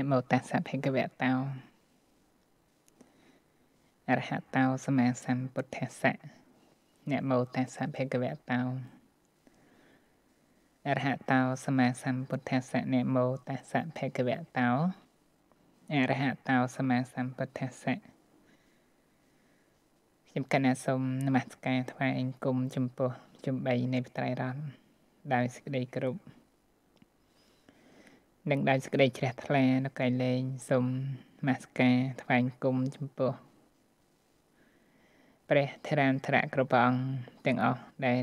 និមោតស្សភិក្ខវតោ អរហតោសម្មាសម្ពុទ្ធស្សៈនិមោតស្សភិក្ខវតោអរហតោសម្មាសម្ពុទ្ធស្សៈនិមោតស្សភិក្ខវតោអរហតោសម្មាសម្ពុទ្ធស្សៈខ្ញុំកណាសូមនមស្ការថ្វាយអង្គមចំពោះចំបីនៃបត្រៃរតន៍ដោយសេចក្តីគោរពនិងដោយសេចក្តីជ្រះថ្លា នៅកែលែងសូមមាសការថ្វាយគុំចំពោះព្រះធរានធរៈគ្រប់អង្គទាំងអស់ដែល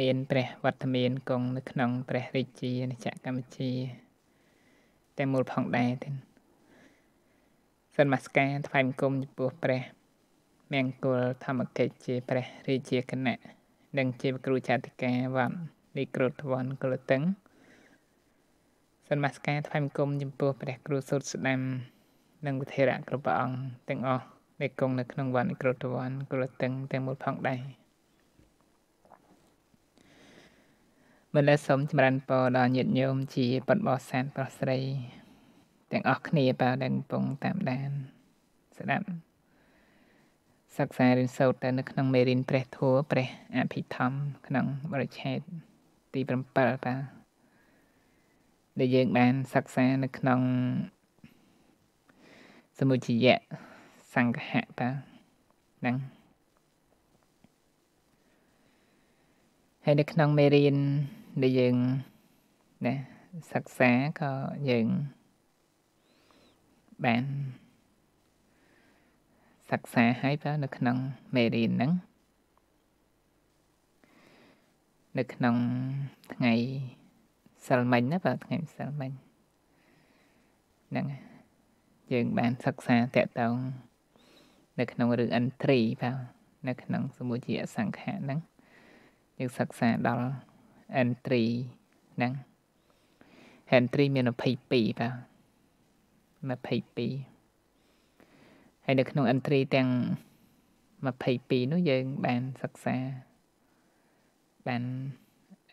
មានព្រះវត្តមានគង់នៅក្នុងព្រះរាជាណាចក្រកម្ពុជាតែមូលផងដែរទេសិនមាសការថ្វាយគុំចំពោះព្រះមង្គលធម្មកិច្ចជាព្រះរាជាគណៈនិងជាគ្រូចាតិកាវត្តនៃគ្រូធវនកុលតឹងនមស្ការថ្វាយបង្គំចំពោះព្រះគ្រូសូត្រស្ដាំ និងវិធិរៈគ្រប់ព្រះអង្គទាំងអស់ដែលគង់នៅក្នុងវត្តអិក្រូតវ័នគ្រូតឹងទាំងមូលផងដែរមិនដែលសូមចម្រើនពរដល់ញាតិញោមជាបុត្របរិស័ទប្រុសស្រី ទាំងអស់គ្នាបើដែលកំពុងតាមដានស្ដាប់សិក្សារៀនសូត្រតែនៅក្នុងមេរៀនព្រះធម៌ព្រះអភិធម្មក្នុងបរិច្ឆេទទី7បាទដែលយើង បានសិក្សានៅក្នុងសមុជយៈសង្ឃហៈតាហ្នឹងហើយនៅក្នុងមេរៀនដែលយើងណាសិក្សាក៏យើងបានសិក្សាហើយបើនៅក្នុងមេរៀនហ្នឹងនៅក្នុងថ្ងៃសិលមិញណាបាទថ្ងៃសិលមិញហ្នឹងយើងបានសិក្សាតកតង នៅក្នុងរឿងអិនត្រីបាទនៅក្នុងសមុជិយសង្ខារហ្នឹងយើងសិក្សាដល់អិនត្រីហ្នឹងអិនត្រីមាន22បាទ22ហើយនៅក្នុងអិនត្រីទាំង22នោះយើងបានសិក្សា បាន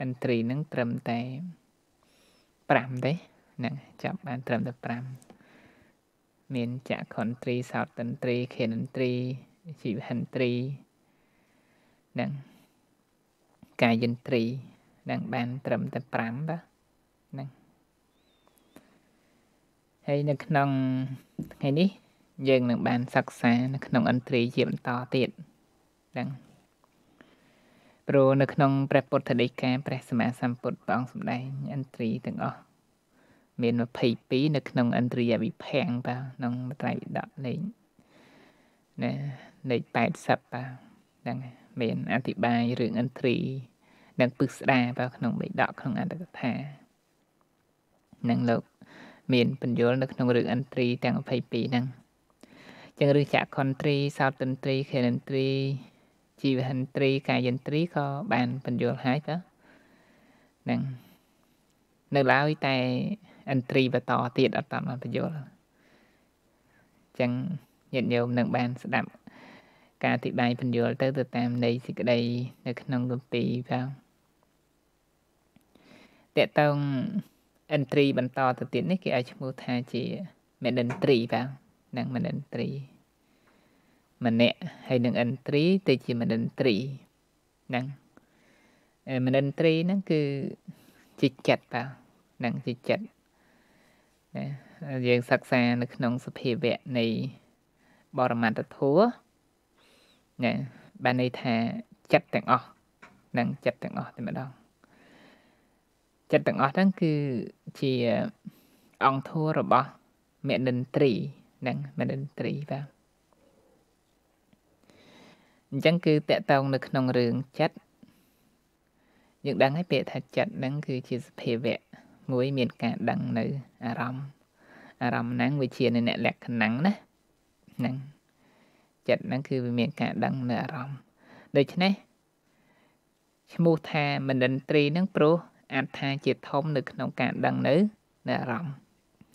អិនត្រីហ្នឹងត្រឹមតែ5ទេហ្នឹងចាប់បាន ត្រឹមតែ5មានចក្ខុន្ទ្រីសោតន្ទ្រីខេនន្ទ្រីជីវហន្ទ្រីហ្នឹងកាយន្ទ្រីហ្នឹងបាន ត្រឹមតែ5បាទហ្នឹងហើយនៅក្នុងថ្ងៃនេះយើង នឹង បានសិក្សានៅក្នុងអន្ត្រីជាបន្តទៀតហ្នឹងព្រោះនៅក្នុងព្រះពុទ្ធដីកាព្រះសម្មាសម្ពុទ្ធព្រះអង្គសម្ដែងឥន្ទ្រីទាំងអស់មាន22នៅក្នុងឥន្ទ្រីយវិភាំងបាទក្នុងមត្រៃវិដកលេខណាលេខ80បាទហ្នឹងមានអធិប្បាយរឿងឥន្ទ្រីនិងពឹកស្ដាបាទក្នុងបិដកក្នុងអន្តកថានឹងលោក មានបញ្យលនៅក្នុងរឿងឥន្ទ្រីទាំង22ហ្នឹងចឹងរឿងចក្រន្ត្រីសោតន្ត្រីខេនន្ត្រីជីវហិន្ទ្រីកាយិន្ទ្រីក៏បានបញ្យល់ហើយតើនឹងនៅឡើយតែឥន្ទ្រីបន្តទៀតអត់តាមបញ្យល់អញ្ចឹងញាតិញោមនឹងបានស្ដាប់ ការអធិប្បាយបញ្យល់ទៅទៅតាមនៃសេចក្តីនៅក្នុងគម្ពីរផងតកតងឥន្ទ្រី បន្តទៅទៀតនេះគេឲ្យឈ្មោះថាជាមេនិន្ទ្រីបាទនឹងមេនិន្ទ្រីម្នាក់ហើយនឹង entry ទៅជា mandatory ហ្នឹង mandatory ហ្នឹងគឺជាចិត្តបាទហ្នឹងជាចិត្តណាយើងសិក្សានៅក្នុងសភាវៈនៃ បរមត្តធัวណាបានន័យថាចិត្តទាំងអស់នឹងចិត្តទាំងអស់តែម្ដងចិត្តទាំងអស់ហ្នឹងគឺជាអង្គធัวរបស់មេនិន្ត្រីនឹងមេនិន្ត្រីបាទអញ្ចឹងគឺតកតងនៅក្នុងរឿងចិត្តយើងដឹងហើយពាក្យថាចិត្តហ្នឹង គឺជាសភាវៈមួយមានការដឹងនៅអារម្មណ៍អារម្មណ៍ហ្នឹងវាជានៅអ្នកលក្ខណៈណាហ្នឹងចិត្តហ្នឹងគឺវាមានការដឹងនៅអារម្មណ៍ដូច្នេះឈ្មោះថាមនិន្ទ្រីហ្នឹងព្រោះអត្ថាជាធំនៅក្នុងការដឹងនៅនៅអារម្មណ៍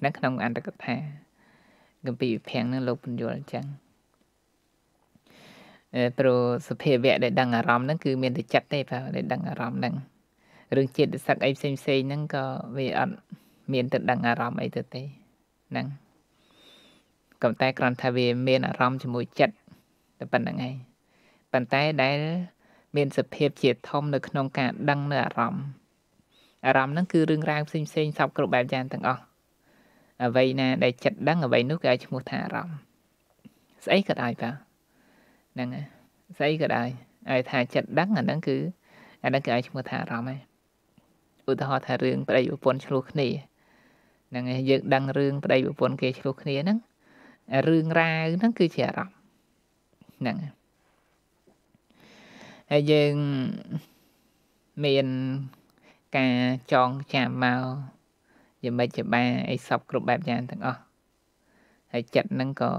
នៅក្នុងអន្តរកថាគម្ពីរវិភាំងនឹងលោកពន្យល់អញ្ចឹងព្រោះសភាវៈដែលដឹងអារម្មណ៍ហ្នឹងគឺមានតែចិត្តទេបើដែលដឹងអារម្មណ៍ហ្នឹងរឿងចិត្តសឹកអីផ្សេងផ្សេងហ្នឹងក៏វាអត់មានទៅដឹងអារម្មណ៍អីទៅទេហ្នឹងក៏តែគ្រាន់តែវាមានអារម្មណ៍ជាមួយចិត្តតែប៉ុណ្្នឹងឯងប៉ុន្តែដែល មាន សភាពជាធំនៅក្នុងការ ដឹងនៅអារម្មណ៍អារម្មណ៍ហ្នឹងគឺរឿងរ៉ាវផ្សេងផ្សេងសពគ្រប់បែបយ៉ាងទាំងអស់អ្វីណាដែលចិត្តដឹងអ្វីនោះគេឲ្យឈ្មោះថាអារម្មណ៍ស្អីក៏ដោយបាទហ្នឹងស្អីក៏ដែរឲ្យថាចិត្តដឹង អាហ្នឹងគឺអាហ្នឹងគេឲ្យឈ្មោះថាអារម្មណ៍ឯងឧទាហរណ៍ថារឿងប្តីប្រពន្ធឆ្លោះគ្នាហ្នឹងឯងយើងដឹងរឿងប្តីប្រពន្ធគេឆ្លោះគ្នាហ្នឹងរឿងរ៉ាវហ្នឹងគឺជាអារម្មណ៍ហ្នឹងហើយយើងមានការចងចាំមកយ៉ាងម៉េចជាបាអីសពគ្រប់បែបយ៉ាងទាំងអស់ហើយចិត្តហ្នឹងក៏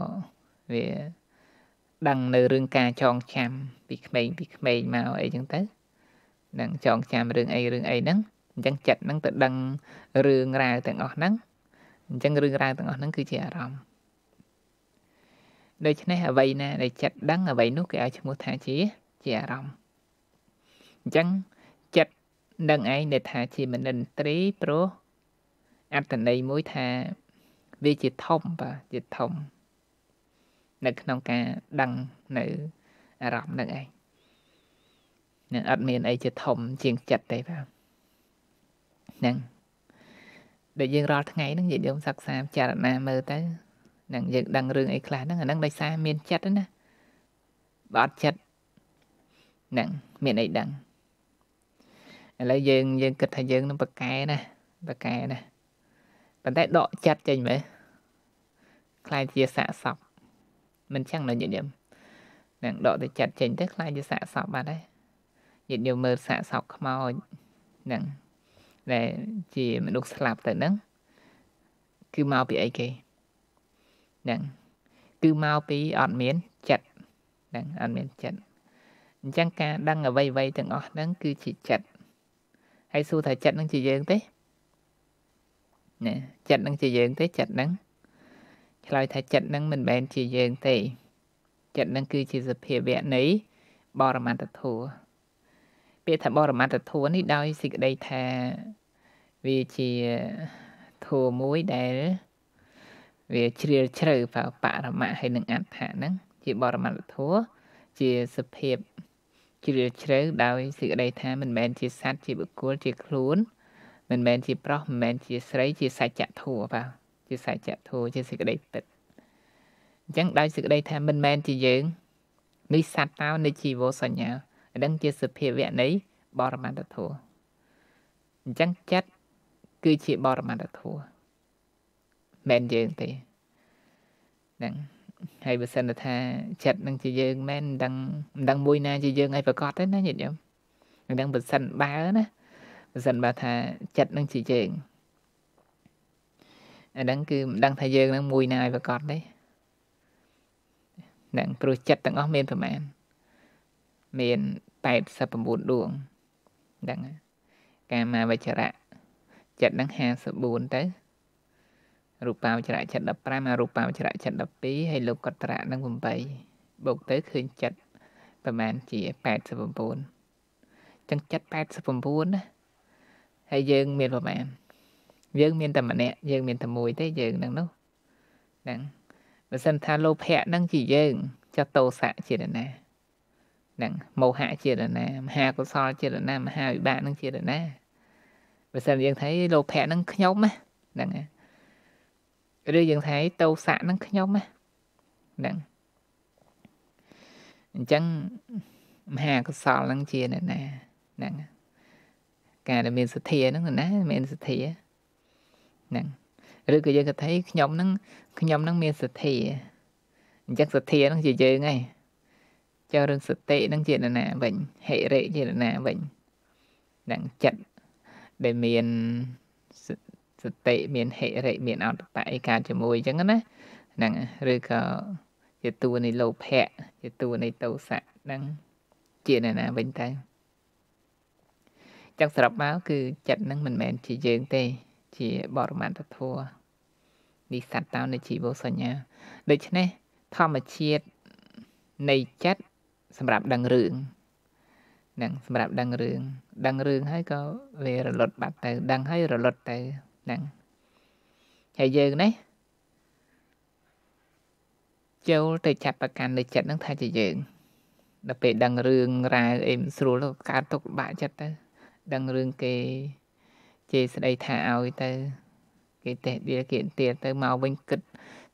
វាដឹងនៅរឿងការចង ចាំពីក្មេងពីក្មេងមកអីចឹងទៅនឹងចងចាំរឿងអីរឿងអីហ្នឹងអញ្ចឹងចិត្តហ្នឹងទៅដឹងរឿងរ៉ាវទាំងអស់ហ្នឹងអញ្ចឹងរឿងរ៉ាវទាំងអស់ហ្នឹងគឺជាអារម្មណ៍ដូច្នេះអ្វីណាដែលចិត្តដឹងអ្វី នោះគេឲ្យឈ្មោះថាជាជាអារម្មណ៍អញ្ចឹងចិត្តនឹងឯងដែលថាជាមនិន្ទ្រីព្រោះអត្តន័យមួយថាវាជាធំបាទជាធំនៅក្នុងការដឹងនៅអារម្មណ៍នឹងឯងនឹងអត់មានអីជាធំជាងចិត្តទេបាទហ្នឹងដែលយើងរាល់ថ្ងៃហ្នឹងយើងសិក្សាពិចារណាមើលទៅ នឹងយើងដឹងរឿងអីខ្លះហ្នឹងអាហ្នឹងដោយសារមានចិត្តណាបើអត់ចិត្តហ្នឹងមានអីដឹងឥឡូវយើង យើងគិតថាយើងនឹងប្រកែណាប្រកែណាប៉ុន្តែដកចិត្តចេញមើលខ្លាចជាសាកសពមិនចឹងនៅញាតិញោមនឹងដកទៅចាត់ចេញទៅខ្លាចជាសាកសពបាត់ហើយញាតិញោមមើលសាកសពខ្មោចនឹងដែលជាមនុស្សស្លាប់ទៅហ្នឹងគឺមកពីអីគេហ្នឹងគឺមកពីអត់មានចិត្តហ្នឹងអត់មានចិត្តអញ្ចឹងការដឹងអ្វីអ្វីទាំងអស់ហ្នឹងគឺជាចិត្តហើយសួរថាចិត្តហ្នឹងជាយើងទេណាចិត្តហ្នឹងជាយើងទេចិត្តហ្នឹងឆ្លើយថាចិត្តនឹងមិនមែនជាយើងទេ ចិត្តនឹងគឺជាសភាវៈនៃបរមត្តធัวពាក្យថាបរមត្តធัวនេះដោយសេចក្តីថាវាជាធัวមួយដែល វាជ្រាលជ្រៅបបរមៈហើយនឹងអដ្ឋៈហ្នឹងជាបរមត្តធัวជាសភាពជ្រាលជ្រៅដោយសេចក្តីថាមិនមែនជាសัตว์ជាបុគ្គលជាខ្លួន មិនមែនជាប្រុសមិនមែនជាស្រីជាសច្ចធัวបាទជាសច្ចធម៌ជាសេចក្តីពិតអញ្ចឹងដោយសេចក្តីថាមិនមែនជាយើងនេះសត្វតោនៃជីវសញ្ញាដឹងជាសភាវៈនៃបរមត្តធម៌អញ្ចឹងចិត្តគឺជាបរមត្តធម៌មិនយើងទេហ្នឹងហើយបើសិនថាចិត្តនឹងជាយើងមិនដឹងមិនដឹងមួយ ណាជាយើងឲ្យប្រកបទេណាញាតិញោមមិនដឹងបើសិនបើណាបើសិនបើថាចិត្តនឹងជាយើងអាហ្នឹងគឺមិនដឹងថាយើងហ្នឹងមួយណាឲ្យប្រកបទេនឹងព្រោះចិត្តទាំងអស់មានប្រមាណមាន89ដួងហ្នឹងកាមាវចរៈចិត្តហ្នឹង54ទៅរូបាវចរៈចិត្ត15អរូបាវចរៈចិត្ត12ហើយលោកកត្រៈហ្នឹង8បូកទៅឃើញចិត្តប្រហែលជា89អញ្ចឹងចិត្ត89ណាហើយយើងមានប្រហែលយើងមានតែម្នាក់យើងមានតែមួយទេយើងនឹងនោះហ្នឹងបើសិនថាលោភៈហ្នឹងជាយើងចតោសៈចេតនាហ្នឹងមោហៈចេតនាមហាកុសលចេតនាមហាវិបាកហ្នឹងចេតនាបើសិនយើងថាលោភៈហ្នឹងខ្ញុំហ្នឹងឬយើងថាតោសៈហ្នឹងខ្ញុំហ្នឹងអញ្ចឹងមហាកុសលហ្នឹងជាណាហ្នឹងការដែលមានសទ្ធាហ្នឹងណា មានសទ្ធាហ្នឹងឬក៏យើងគិតថាខ្ញុំហ្នឹងខ្ញុំហ្នឹងមានសទ្ធាអញ្ចឹងសទ្ធាហ្នឹងជាយើងឯងចឹងរឿងសតិហ្នឹងជានរណា វិញហិរិជានរណាវិញហ្នឹងចិត្តដែលមានសតិមានហិរិមានអត្តតៈឯកាជាមួយអញ្ចឹងណាហ្នឹងឬក៏ជាតួនៃលោភៈជាតួនៃតោសៈហ្នឹងជានរណាវិញទៅចឹងស្រាប់មកគឺចិត្តហ្នឹងមិនមែនជាយើងទេជាបរមត្តធัวនិស័តតោនិជីវសញ្ញាដូច្នេះធម្មជាតិនៃចិត្តសម្រាប់ដឹងរឿងនឹងសម្រាប់ដឹងរឿងដឹងរឿងហើយក៏វារលត់បាត់ទៅដឹងហើយរលត់ទៅនឹងហើយយើងនេះចូលទៅចាប់ប្រកាន់នៅចិត្តនឹងថាជាយើងដល់ពេលដឹងរឿងរ៉ាវអីមិនស្រួលកើតទុកបាក់ចិត្តទៅដឹងរឿងគេជេរស្ដីថាឲ្យទៅគេទេដៀលគេទៀតទៅមកវិញគិត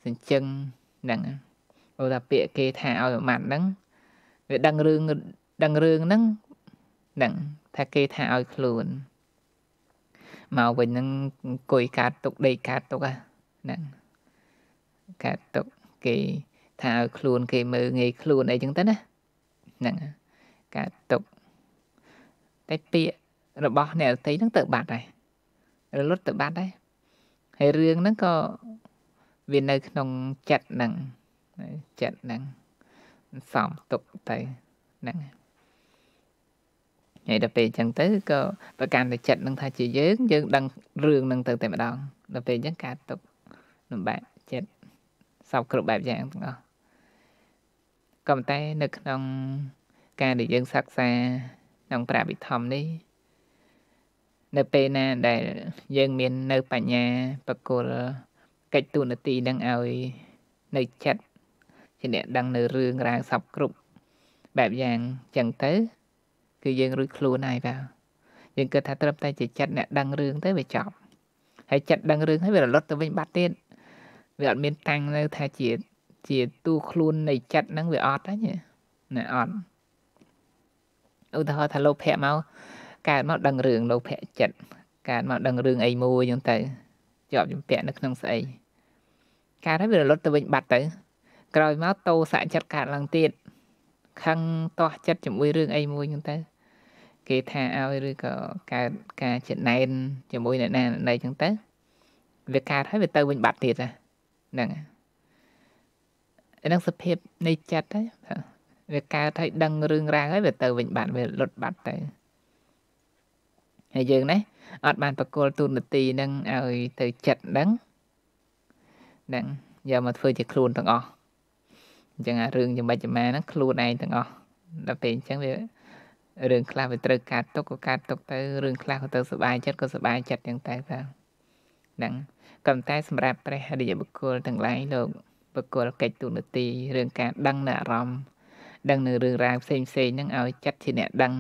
សញ្ជឹងហ្នឹងបើថាពាក្យគេថាឲ្យម៉ាត់ហ្នឹង វាដឹងរឿងដឹងរឿងហ្នឹងហ្នឹងថាគេថាឲ្យខ្លួនមកវិញហ្នឹងអង្គុយកាត់ទុកដេកកាត់ទុកហ្នឹងកាត់ទុកគេថាឲ្យខ្លួន គេមើងងាយខ្លួនអីចឹងទៅណាហ្នឹងកាត់ទុកតែពាក្យរបស់អ្នកដទៃហ្នឹងទៅបាត់ហើយរលត់ទៅបាត់ដែរហើយរឿងហ្នឹងក៏វានៅក្នុងចិត្តហ្នឹងចិត្តហ្នឹងសំទុកទៅហ្នឹងហើយដល់ពេលអញ្ចឹងទៅក៏ប្រកាន់តែចិត្តនឹងថាជាយើងយើងដឹងរឿងនឹង ទៅតែម្ដងដល់ពេលអញ្ចឹងការទុកលំបាកចិត្តសពគ្រប់បែបយ៉ាងទាំងអស់ក៏ប៉ុន្តែនៅក្នុងការដែលយើងសិក្សាក្នុងព្រះវិធម្មនេះនៅពេលណាដែល យើងមាននៅបញ្ញាបកុលកិច្ចទូនាទីនឹងឲ្យនៅចិត្តជាអ្នកដឹងនៅរឿងរ៉ាវសពគ្រប់បែបយ៉ាងចឹងទៅ គឺយើងរួចខ្លួនហើយបាទយើងគិតថាត្រឹមតែជាចិត្តអ្នកដឹងរឿងទៅវាចប់ហើយចិត្តដឹងរឿងហើយវារលត់ទៅវិញបាត់ទៀតវាអត់មានតាំងនៅថាជាជាទូខ្លួននៃចិត្តហ្នឹងវាអត់ហ្នឹងណាអត់ឧទាហរណ៍ថាលោកភៈមកកើតមកដឹងរឿងលោភៈចិត្តកើតមកដឹងរឿងអីមួយហ្នឹងទៅជាប់ជំពាក់នៅក្នុងស្អីកើតហើយវារលត់ទៅវិញបាត់ទៅ ក្រោយមកតោសៈចិត្តកើតឡើងទៀតខឹងតោះចិត្តជាមួយរឿងអីមួយហ្នឹងទៅ គេថាឲ្យឬក៏កើតការចិត្តណែនជាមួយអ្នកណាណែចឹងទៅ វាកើតហើយវាទៅវិញបាត់ទៀតហ្នឹងហ្នឹងសភាពនៃចិត្តហ្នឹងវាកើតហើយដឹងរឿងរ៉ាវហើយវាទៅវិញបាត់វាលុតបាត់ទៅហើយយើងណាអត់បានបកគលទូនាទីនឹងឲ្យទៅចិត្តហ្នឹងហ្នឹងយកមកធ្វើជាខ្លួនទាំងអស់អញ្ចឹងអារឿងចំបាច់ចំណាហ្នឹងខ្លួនឯងទាំងអស់ដល់ពេលអញ្ចឹងវារឿងខ្លះវាត្រូវកាត់ទុកក៏កាត់ទុកទៅរឿងខ្លះក៏ទៅសុបាយចិត្តក៏សុបាយចិត្តទាំងតែទៅហ្នឹងក៏តែសម្រាប់ព្រះរិយបុគ្គលទាំងឡាយលោកបុគ្គលកិច្ចទូនាទីរឿងការដឹងនៅអារម្មណ៍ដឹងនៅរឿងរ៉ាវផ្សេងផ្សេងហ្នឹងឲ្យចិត្តជាអ្នកដឹង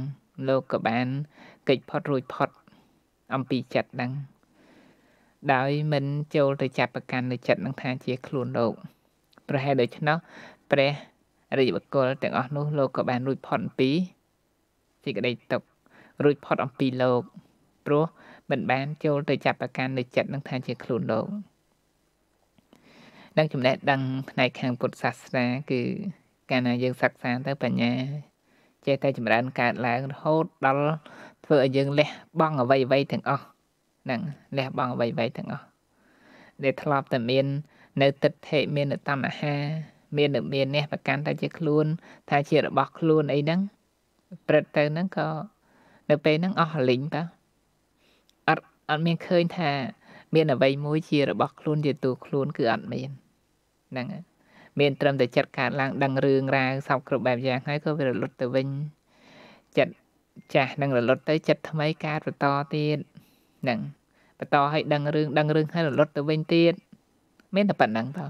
លោកក៏បានកិច្ចផុតរួចផុតអំពីចិត្តហ្នឹងដោយមិនចូលទៅចាប់ប្រកាន់នៅចិត្តនឹងថាជាខ្លួនលោកប្រហែលដូច្នោះព្រះរាជបកុលទាំងអស់នោះលោកក៏បានរួចផុតអំពីសេចក្តីទុករួចផុតអំពីលោកព្រោះមិនបានចូលទៅចាប់ប្រកាន់នៅចិត្តនឹងថាជាខ្លួនលោកនឹងចំណេះដឹង ផ្នែកខាងពុទ្ធសាសនាគឺកាលណាយើងសិក្សាទៅបញ្ញាចេះតែចម្រើនកើតឡើងរហូតដល់ធ្វើឲ្យយើងលះបង់អ្វីអ្វីទាំងអស់ហ្នឹងលះបង់អ្វីអ្វីទាំងអស់ដែលធ្លាប់តែមាន នៅទិដ្ឋិមាននៅតណ្ហា មាននៅមាននេះប្រកាន់តែជាខ្លួន ថាជារបស់ខ្លួនអីហ្នឹងព្រឹត្តទៅហ្នឹងក៏នៅពេលហ្នឹងអស់លិញតាអត់អត់មានឃើញថា មានអ្វី មួយជារបស់ខ្លួនជាតួខ្លួន គឺអត់មានហ្នឹងមានត្រឹមតែចិត្តកើតឡើងដឹងរឿងរ៉ាវសពគ្រប់បែបយ៉ាងហើយក៏វារលត់ទៅវិញចិត្តចាស់នឹងរលត់ទៅចិត្តថ្មីការបន្តទៀតនឹងបន្តឲ្យដឹងរឿងដឹងរឿងហើយរលត់ទៅវិញទៀតមានតែប៉ុណ្្នឹងតើ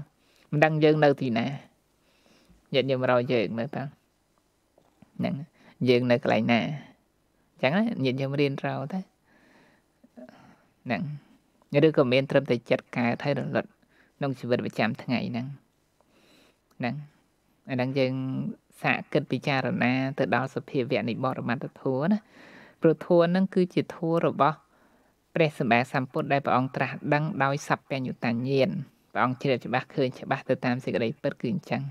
មិនដឹងយើងនៅទីណាញាតិញោមរយយើងមើលតើហ្នឹងយើងនៅកន្លែងណាអញ្ចឹងញាតិញោមរៀនរោទៅហ្នឹងឬក៏មានត្រឹមតែចិត្តកើតហើយរលត់ក្នុងជីវិតប្រចាំថ្ងៃហ្នឹងហ្នឹងអាហ្នឹងយើងសាកគិតពិចារណាទៅដល់សភាវៈនិបរមត្តធัวណាព្រោះធัวនឹងគឺជាធัวរបស់ព្រះសម្មាសម្ពុទ្ធដែលព្រះអង្គត្រាស់ដឹងដោយសព្វញ្ញុតញ្ញៀនព្រះអង្គជ្រាបច្បាស់ឃើញច្បាស់ទៅតាមសេចក្តីពិតគឺអញ្ចឹង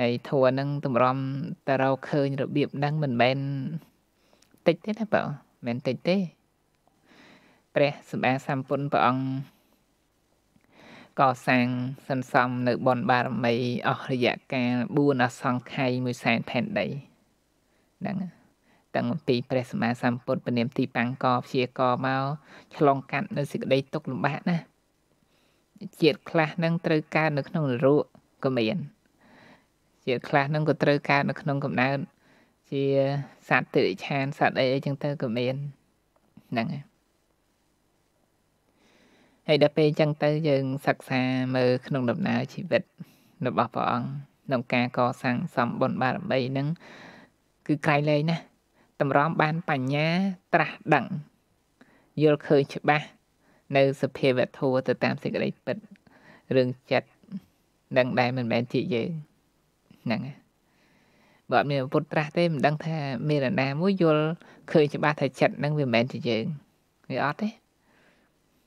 ហើយធัวនឹងតម្រាំតរោឃើញរបៀបហ្នឹងមិនមែនតិចទេណាបងមិនតិចទេព្រះសម្មាសម្ពុទ្ធព្រះអង្គកសាងសន្សំនៅបុណ្យបារមីអស់រយៈកាល4អសង្ខ័យមួយសែនផែនដីហ្នឹងទាំងពី ព្រះសម្មាសម្ពុទ្ធពនាមទីតាំងកព្យាករមកឆ្លងកាត់ នៅសេចក្តីទុក្ខលំបាកណា ជាតិខ្លះនឹងត្រូវកើតនៅ ក្នុងនរកក៏មាន ជាតិខ្លះនឹងក៏ត្រូវកើតនៅក្នុងកំណើតជាសត្វតិរិឆានសត្វអីអីចឹងទៅក៏មានហ្នឹងហើយហើយដល់ពេលអញ្ចឹងទៅ យើងសិក្សាមើលក្នុង ដំណើរជីវិតរបស់ព្រះអង្គក្នុងការកសាងសម្បុណ្យបារមីហ្នឹងគឺក្រៃលែងណាស់តម្រាំបានបញ្ញាត្រាស់ដឹងយល់ឃើញច្បាស់នៅ សភាវៈធัวទៅតាមសេចក្តីពិតរឿងចិត្តនឹងដែលមិនមែនជាយើងហ្នឹងបើអត់មានពុទ្ធត្រាស់ទេមិនដឹងថាមានណាមួយយល់ឃើញច្បាស់ថាចិត្តហ្នឹងវាមិនមែនជាយើងវាអត់ទេ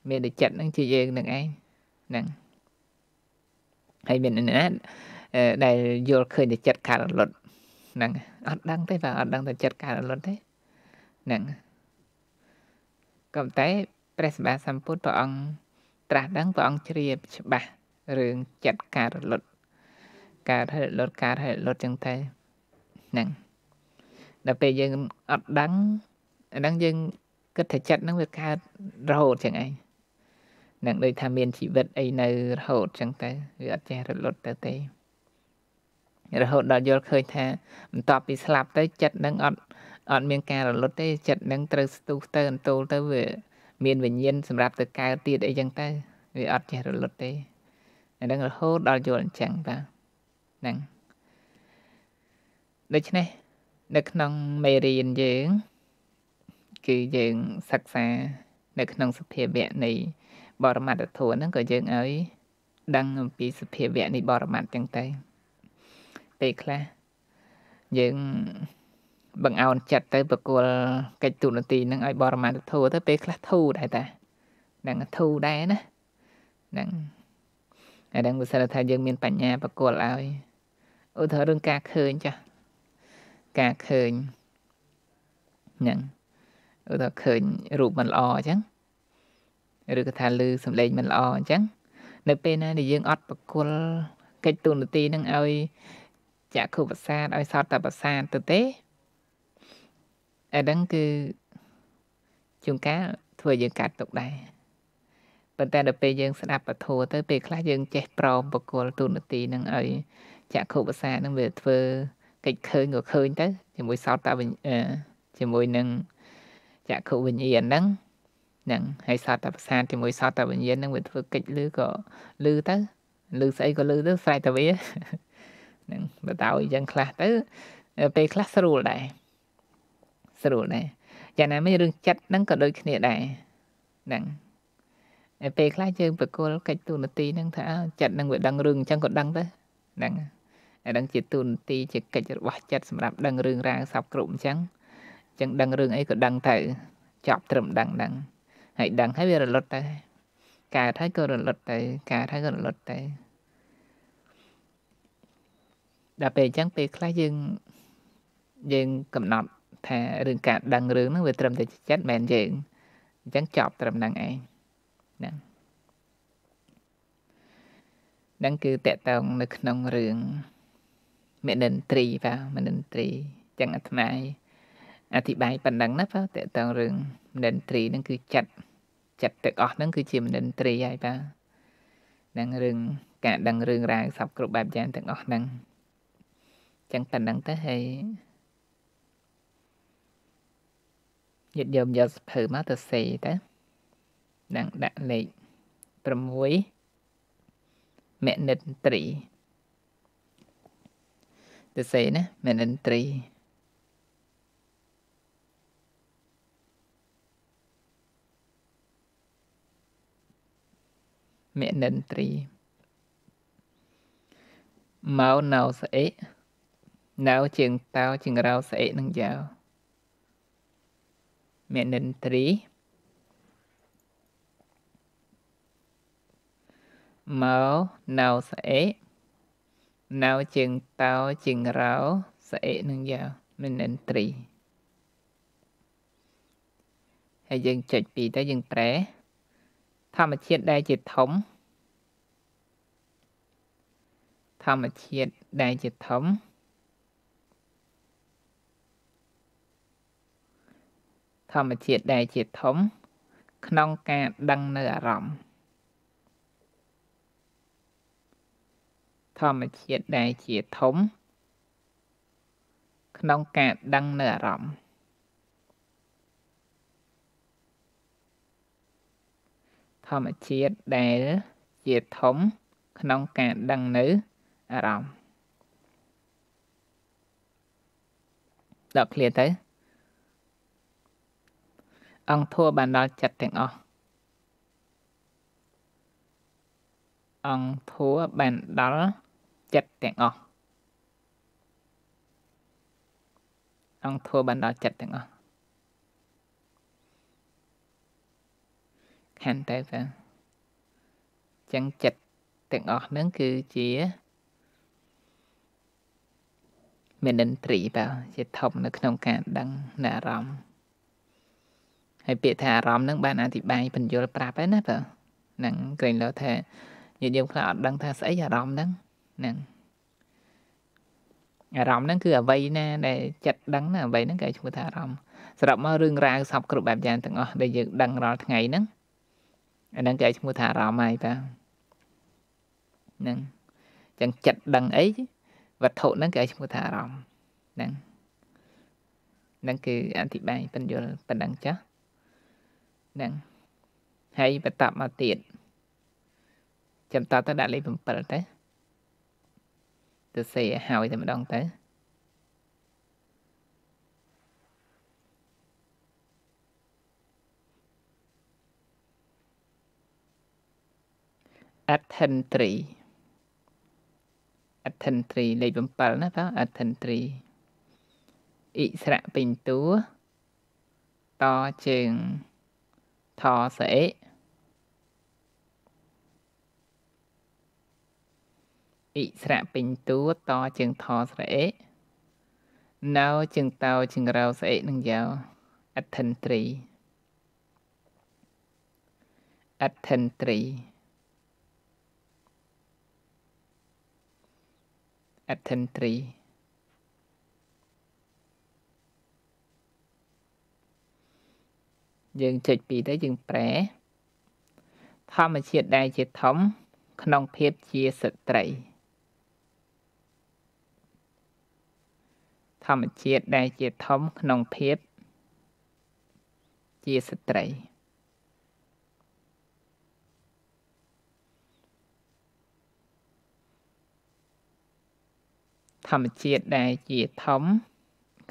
មានតែចិត្តហ្នឹងជាយើងនឹងឯងហ្នឹងហើយមានអ្នកណាដែលយល់ឃើញតែចិត្តការរលត់ហ្នឹងអត់ដឹងទេបាទអត់ដឹងតែចិត្តការរលត់ទេហ្នឹងក៏តែព្រះសម្មាសម្ពុទ្ធព្រះអង្គត្រាស់ដឹងព្រះអង្គជ្រាបច្បាស់រឿងចិត្តការរលត់ការរលត់ការរលត់ចឹងតែហ្នឹងដល់ពេលយើងអត់ដឹងអាហ្នឹងយើងគិតថាចិត្តហ្នឹងវាកើតរហូតចឹងឯងនឹងដូចថាមានជីវិតអីនៅរហូតចឹងទៅវាអត់ចេះរលត់ទៅទេរហូតដល់យល់ឃើញថាបន្ទាប់ពីស្លាប់ទៅចិត្តនឹងអត់អត់មានការរលត់ទេចិត្តនឹងត្រូវស្ទុះទៅអន្ទោលទៅវាមានវិញ្ញាណសម្រាប់ទៅកើតទៀតអីចឹងទៅវាអត់ចេះរលត់ទេអានឹងរហូត ដល់យល់អញ្ចឹងបាទហ្នឹងដូច្នេះ នៅក្នុងមេរៀនយើង គឺយើងសិក្សា នៅក្នុងសភាវៈនៃបរមត្ថធម៌ហ្នឹងក៏យើងឲ្យ ដឹងអំពីសភាវៈនៃបរមត្ថទាំងទៅពេលខ្លះយើងបង្អោនចិត្តទៅប្រគល់កិច្ចទូនាទីហ្នឹងឲ្យ បរមត្ថធម៌ទៅពេលខ្លះធូរដែរតាហ្នឹងធូរដែរណាហ្នឹងហើយហ្នឹងវាសិនថាយើងមានបញ្ញាប្រគល់ឲ្យឧទាហរណ៍រឿងការឃើញចាស់ការឃើញហ្នឹងឧទាហរណ៍ឃើញរូបមិនល្អអញ្ចឹងឬក៏ថាឮសំឡេងមិនល្អអញ្ចឹងនៅពេលណាដែលយើងអត់ប្រគល់កិច្ចទូនាទីនឹងឲ្យចក្ខុប្រសាទឲ្យសតតប្រសាទទៅទេអាហ្នឹងគឺជួនកាលធ្វើយើងកាត់ទុកដែរប៉ុន្តែដល់ពេលយើងស្ដាប់ពធទៅពេលខ្លះយើងចេះប្រមប្រគល់ទូនាទីនឹងឲ្យចក្ខុប្រសាទនឹងវាធ្វើ កិច្ចឃើញក៏ឃើញទៅជាមួយសតតជាមួយនឹងចក្ខុវិញ្ញាណហ្នឹងហ្នឹងហើយសត្វតែប្រសាទជាមួយសត្វតែវិញ្ញាណហ្នឹងវាធ្វើកិច្ចលឺក៏លឺទៅលឺស្អីក៏លឺទៅស្រែកតែវាហ្នឹងបើតើអញ្ចឹងខ្លះទៅពេលខ្លះស្រួលដែរស្រួលដែរយ៉ាងណាមិញរឿងចិត្តហ្នឹងក៏ដូចគ្នាដែរហ្នឹងហើយពេលខ្លះយើងប្រគល់កិច្ចទូនាទីហ្នឹងថាចិត្តហ្នឹងវាដឹងរឿងអញ្ចឹងក៏ដឹងទៅហ្នឹងហើយដឹងជាទូនាទីជាកិច្ចរបស់ចិត្តសម្រាប់ដឹងរឿងរ៉ាវសពគ្រប់អញ្ចឹងអញ្ចឹងដឹងរឿងអីក៏ដឹងទៅចប់ត្រឹមដឹងហ្នឹងហើយដឹងហើយវារលត់ទៅកើតហើយក៏រលត់ទៅកើតហើយក៏រលត់ទៅដល់ពេលអញ្ចឹងពេលខ្លះយើងយើងកំណត់ថារឿងការដឹងរឿងហ្នឹងវាត្រឹមតែចិត្តមិនមែនយើងអញ្ចឹងចប់ត្រឹមហ្នឹងឯងហ្នឹងហ្នឹងគឺតកតងនៅក្នុងរឿងមេនិនត្រីបាទមេនិនត្រីចឹងអាត្មាអធិប្បាយប៉ុណ្ណឹងណាបាទតកតងរឿងមេនិនត្រីហ្នឹងគឺចិត្តចិត្តទឹកអស់ហ្នឹងគឺជាមនិន្ត្រីហើយបាទនឹងរឿងការដឹងរឿងរ៉ាវសពគ្រប់បែបយ៉ាងទាំងអស់ហ្នឹងចឹងតែនឹងទៅហើយញាតិញោមយកសភៅមកទៅសេទៅនឹងដាក់លេខ6មេនិន្ត្រីទៅសេណាមេនិន្ត្រីមេនិនត្រីម៉ៅណៅស្អេណៅជាងតៅជាងរៅស្អេនឹងយ៉ាវមេនិនត្រីម៉ៅណៅស្អេណៅជាងតៅជាងរៅស្អេនឹងយ៉ាវមេនិនត្រីហើយយើងចុចពីទៅយើងប្រែធម្មជាតិដែលជាធំធម្មជាតិដែលជាធំធម្មជាតិដែលជាធំក្នុងការដឹងនៅអារម្មណ៍ធម្មជាតិដែលជាធំក្នុងការដឹងនៅអារម្មណ៍ធម្មជាតិដែលជាធំ ក្នុងការដឹងនៅ អារម្មណ៍ដល់ clear ទៅ អង្គធัวបានដល់ចិត្តទាំងអស់អង្គធัวបានដល់ចិត្តទាំងអស់អង្គធัวបានដល់ចិត្តទាំងអស់ខណ្ឌទៅទៅអញ្ចឹងចិត្តទាំងអស់ហ្នឹងគឺជា menentry បាទជាធំនៅក្នុងការ ដឹងនៅអារម្មណ៍ហើយពាក្យថាអារម្មណ៍ហ្នឹងបានអធិប្បាយបញ្យលប្រាប់ហើយណាបាទហ្នឹងក្រែងលោថាញាតិញោមខ្លះអត់ដឹងថាស្អីអារម្មណ៍ហ្នឹងហ្នឹងអារម្មណ៍ហ្នឹងគឺអ្វី ណាដែលចិត្តដឹងណាអ្វីហ្នឹងគេឈ្មោះថាអារម្មណ៍សរុបមករឿងរ៉ាវសពគ្រប់បែបយ៉ាងទាំងអស់ដែលយើងដឹងរាល់ថ្ងៃហ្នឹងអាហ្នឹងគេឲ្យឈ្មោះថាអារម្មណ៍ហើយតាហ្នឹងចឹងចិត្តដឹងអី វត្ថុហ្នឹងគេឲ្យឈ្មោះថាអារម្មណ៍ហ្នឹងហ្នឹងគឺអធិប្បាយបញ្យល់ប៉ុណ្ណឹងចាស់ហ្នឹងហើយបន្តមកទៀតចាំតទៅដាក់លេខ7ទៅទៅសេឲ្យហើយតែម្ដងទៅ Attentree Attentree លេខ7ណាតើ Attentree អិស្រៈពេញតួតជើងថសអេអិស្រៈពេញតួតជើងថស្រអេណៅជើងតោជើងរៅស្អេនឹងយ៉ាវ Attentree Attentree Apten 3យើងចុចពីទៅយើងប្រែធម្មជាតិដែលជាធំក្នុងភាពជាស្ត្រីធម្មជាតិដែលជាធំក្នុងភាពជាស្ត្រីធម្មជាតិដែលជាធំ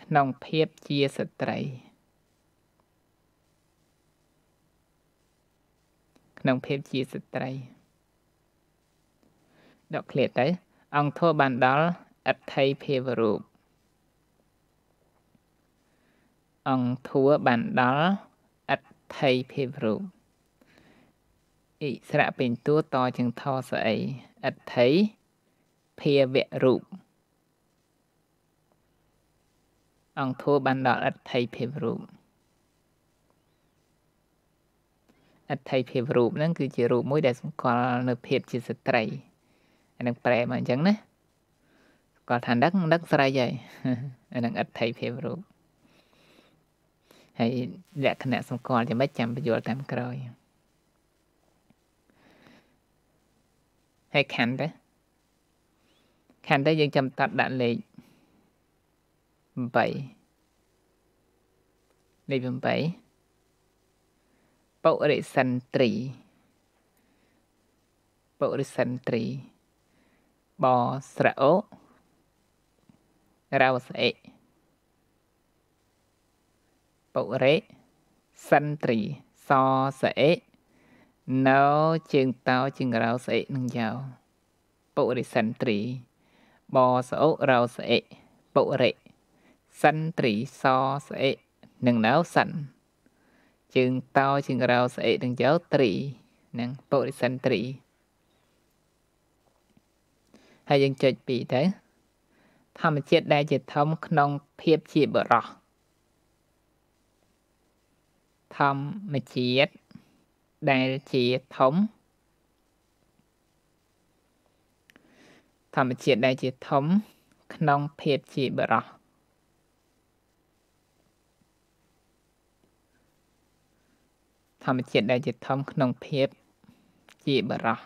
ក្នុងភាពជាស្ត្រី ក្នុងភាពជាស្ត្រីដកឃ្លាទៅអង្គធัวបានដល់អដ្ឋិភាវរូប អង្គធัวបានដល់អដ្ឋិភាវរូបអិស្រៈពេញតួតជាងធសអីអដ្ឋិភាវៈរូបអង្គធัวបានដល់អត្ថិភាពរូបអត្ថិភាពរូបហ្នឹងគឺជារូបមួយដែលសម្គាល់ នៅភាពជាស្ត្រីអានឹងប្រែមកអញ្ចឹងណាគាត់ថាដឹកដឹកស្រីហើយអានឹងអត្ថិភាពរូបហើយលក្ខណៈសម្គាល់យ៉ាងម៉េចចាំបញ្យល់តាមក្រោយហើយខណ្ឌដែរខណ្ឌដែរយើងចាំតាត់ដាក់លេខ8លេខ8បុរិសិនត្រីបុរិសិនត្រី បស្រអូរាវសអេបុរិសិនត្រីសសអេណោជើងតោជើងរោសអេនឹងយោបុរិសិនត្រី បសអូរោសអេបុរិសិនត្រីសស្អិនឹងណៅសិនជើងតោជើងរោស្អិនឹងយោត្រីនឹងពុរិសិនត្រី ហើយយើងចុចពីទៅធម្មជាតិដែលជាធំក្នុងភាពជាបរោះធម្មជាតិដែលជាធំធម្មជាតិដែលជាធំក្នុងភាពជាបរោះម្មជាតិដែលជាធំក្នុងភាពជាបរោះ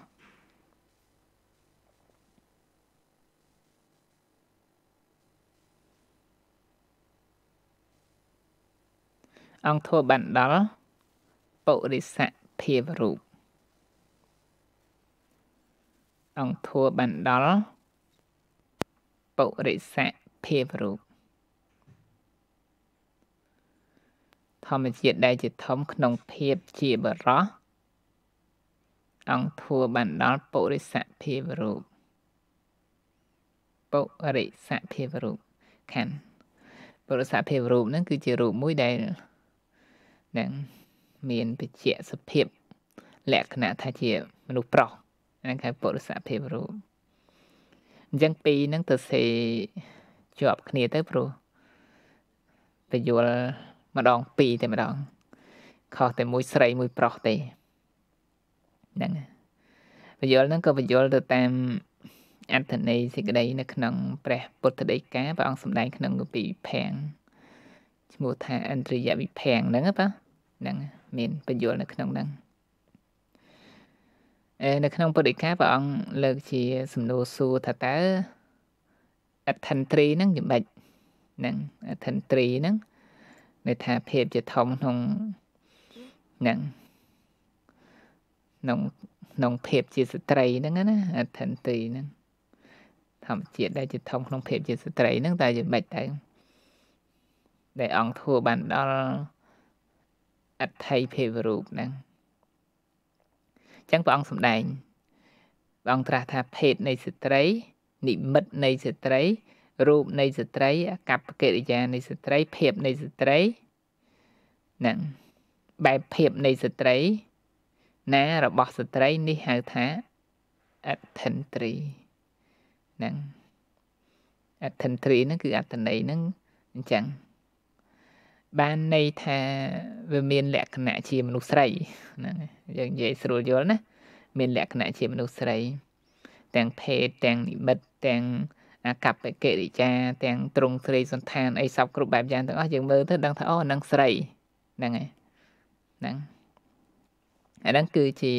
អង្គធัวបានដល់បុរិសៈភាវរូប អង្គធัวបានដល់បុរិសៈភាវរូបធម្មជាតិដែលជាធំក្នុងភាពជាបរោះអង្គធัวបានដល់ពុរិសភាពរូបពុរិសភាពរូបខណ្ឌពុរិសភាពរូបហ្នឹងគឺជារូបមួយដែលនឹងមានបច្ចៈសភាព លក្ខណៈថាជាមនុស្សប្រុសហ្នឹងគេពុរិសភាពរូបអញ្ចឹងពីរហ្នឹងទៅសេជាប់គ្នាទៅព្រោះបញ្យល់ម្ដងពីរតែម្ដងខុសតែមួយស្រីមួយប្រុសទេហ្នឹងពយលហ្នឹងក៏ពយលទៅតាមអត្ថន័យសេចក្តីនៅក្នុងព្រះ ពុទ្ធដីកាព្រះអង្គសម្ដែងក្នុងគម្ពីរភាំងឈ្មោះថា អន្តរិយវិភាំងហ្នឹងបាទហ្នឹងមានពយលនៅក្នុងហ្នឹងអេនៅក្នុងពុទ្ធដីកាព្រះអង្គលើកជាសំណួរសួរថាតើអត្ថន្ត្រីហ្នឹងយ៉ាងម៉េចហ្នឹងអត្ថន្ត្រីហ្នឹងមេត្តាភាពជាធំក្នុងហ្នឹងក្នុងក្នុងភាពជាស្ត្រីហ្នឹងណាអធិនទីហ្នឹងធម្មជាតិដែលជាធំក្នុងភាពជាស្ត្រីហ្នឹងតែជាមិនដែរដែលអង្គធัวបានដល់អថ័យភេវរូបហ្នឹងអញ្ចឹងព្រះអង្គសម្ដែងព្រះអង្គត្រាស់ថាភេទនៃស្ត្រី និមិត្តនៃស្ត្រីរូបនៃស្ត្រីអកប្បកិរិយានៃស្ត្រីភាពនៃស្ត្រីនឹងបែបភាពនៃស្ត្រី ណារបស់ស្ត្រីនេះហៅថា attentree នឹង attentree ហ្នឹងគឺអត្តន័យហ្នឹងអញ្ចឹងបានន័យថាវាមានលក្ខណៈជាមនុស្សស្រីហ្នឹងយើងនិយាយស្រួលយល់ណា មានលក្ខណៈជាមនុស្សស្រីទាំងភេទទាំងនិមិត្តទាំងកប្បកិរិយាទាំងទ្រង់ស្រីសន្តានអីសពគ្រប់បែបយ៉ាងទាំងអស់យើងមើលទៅដឹងថាអូនឹងស្រីហ្នឹងហើយហ្នឹងអាហ្នឹងគឺជា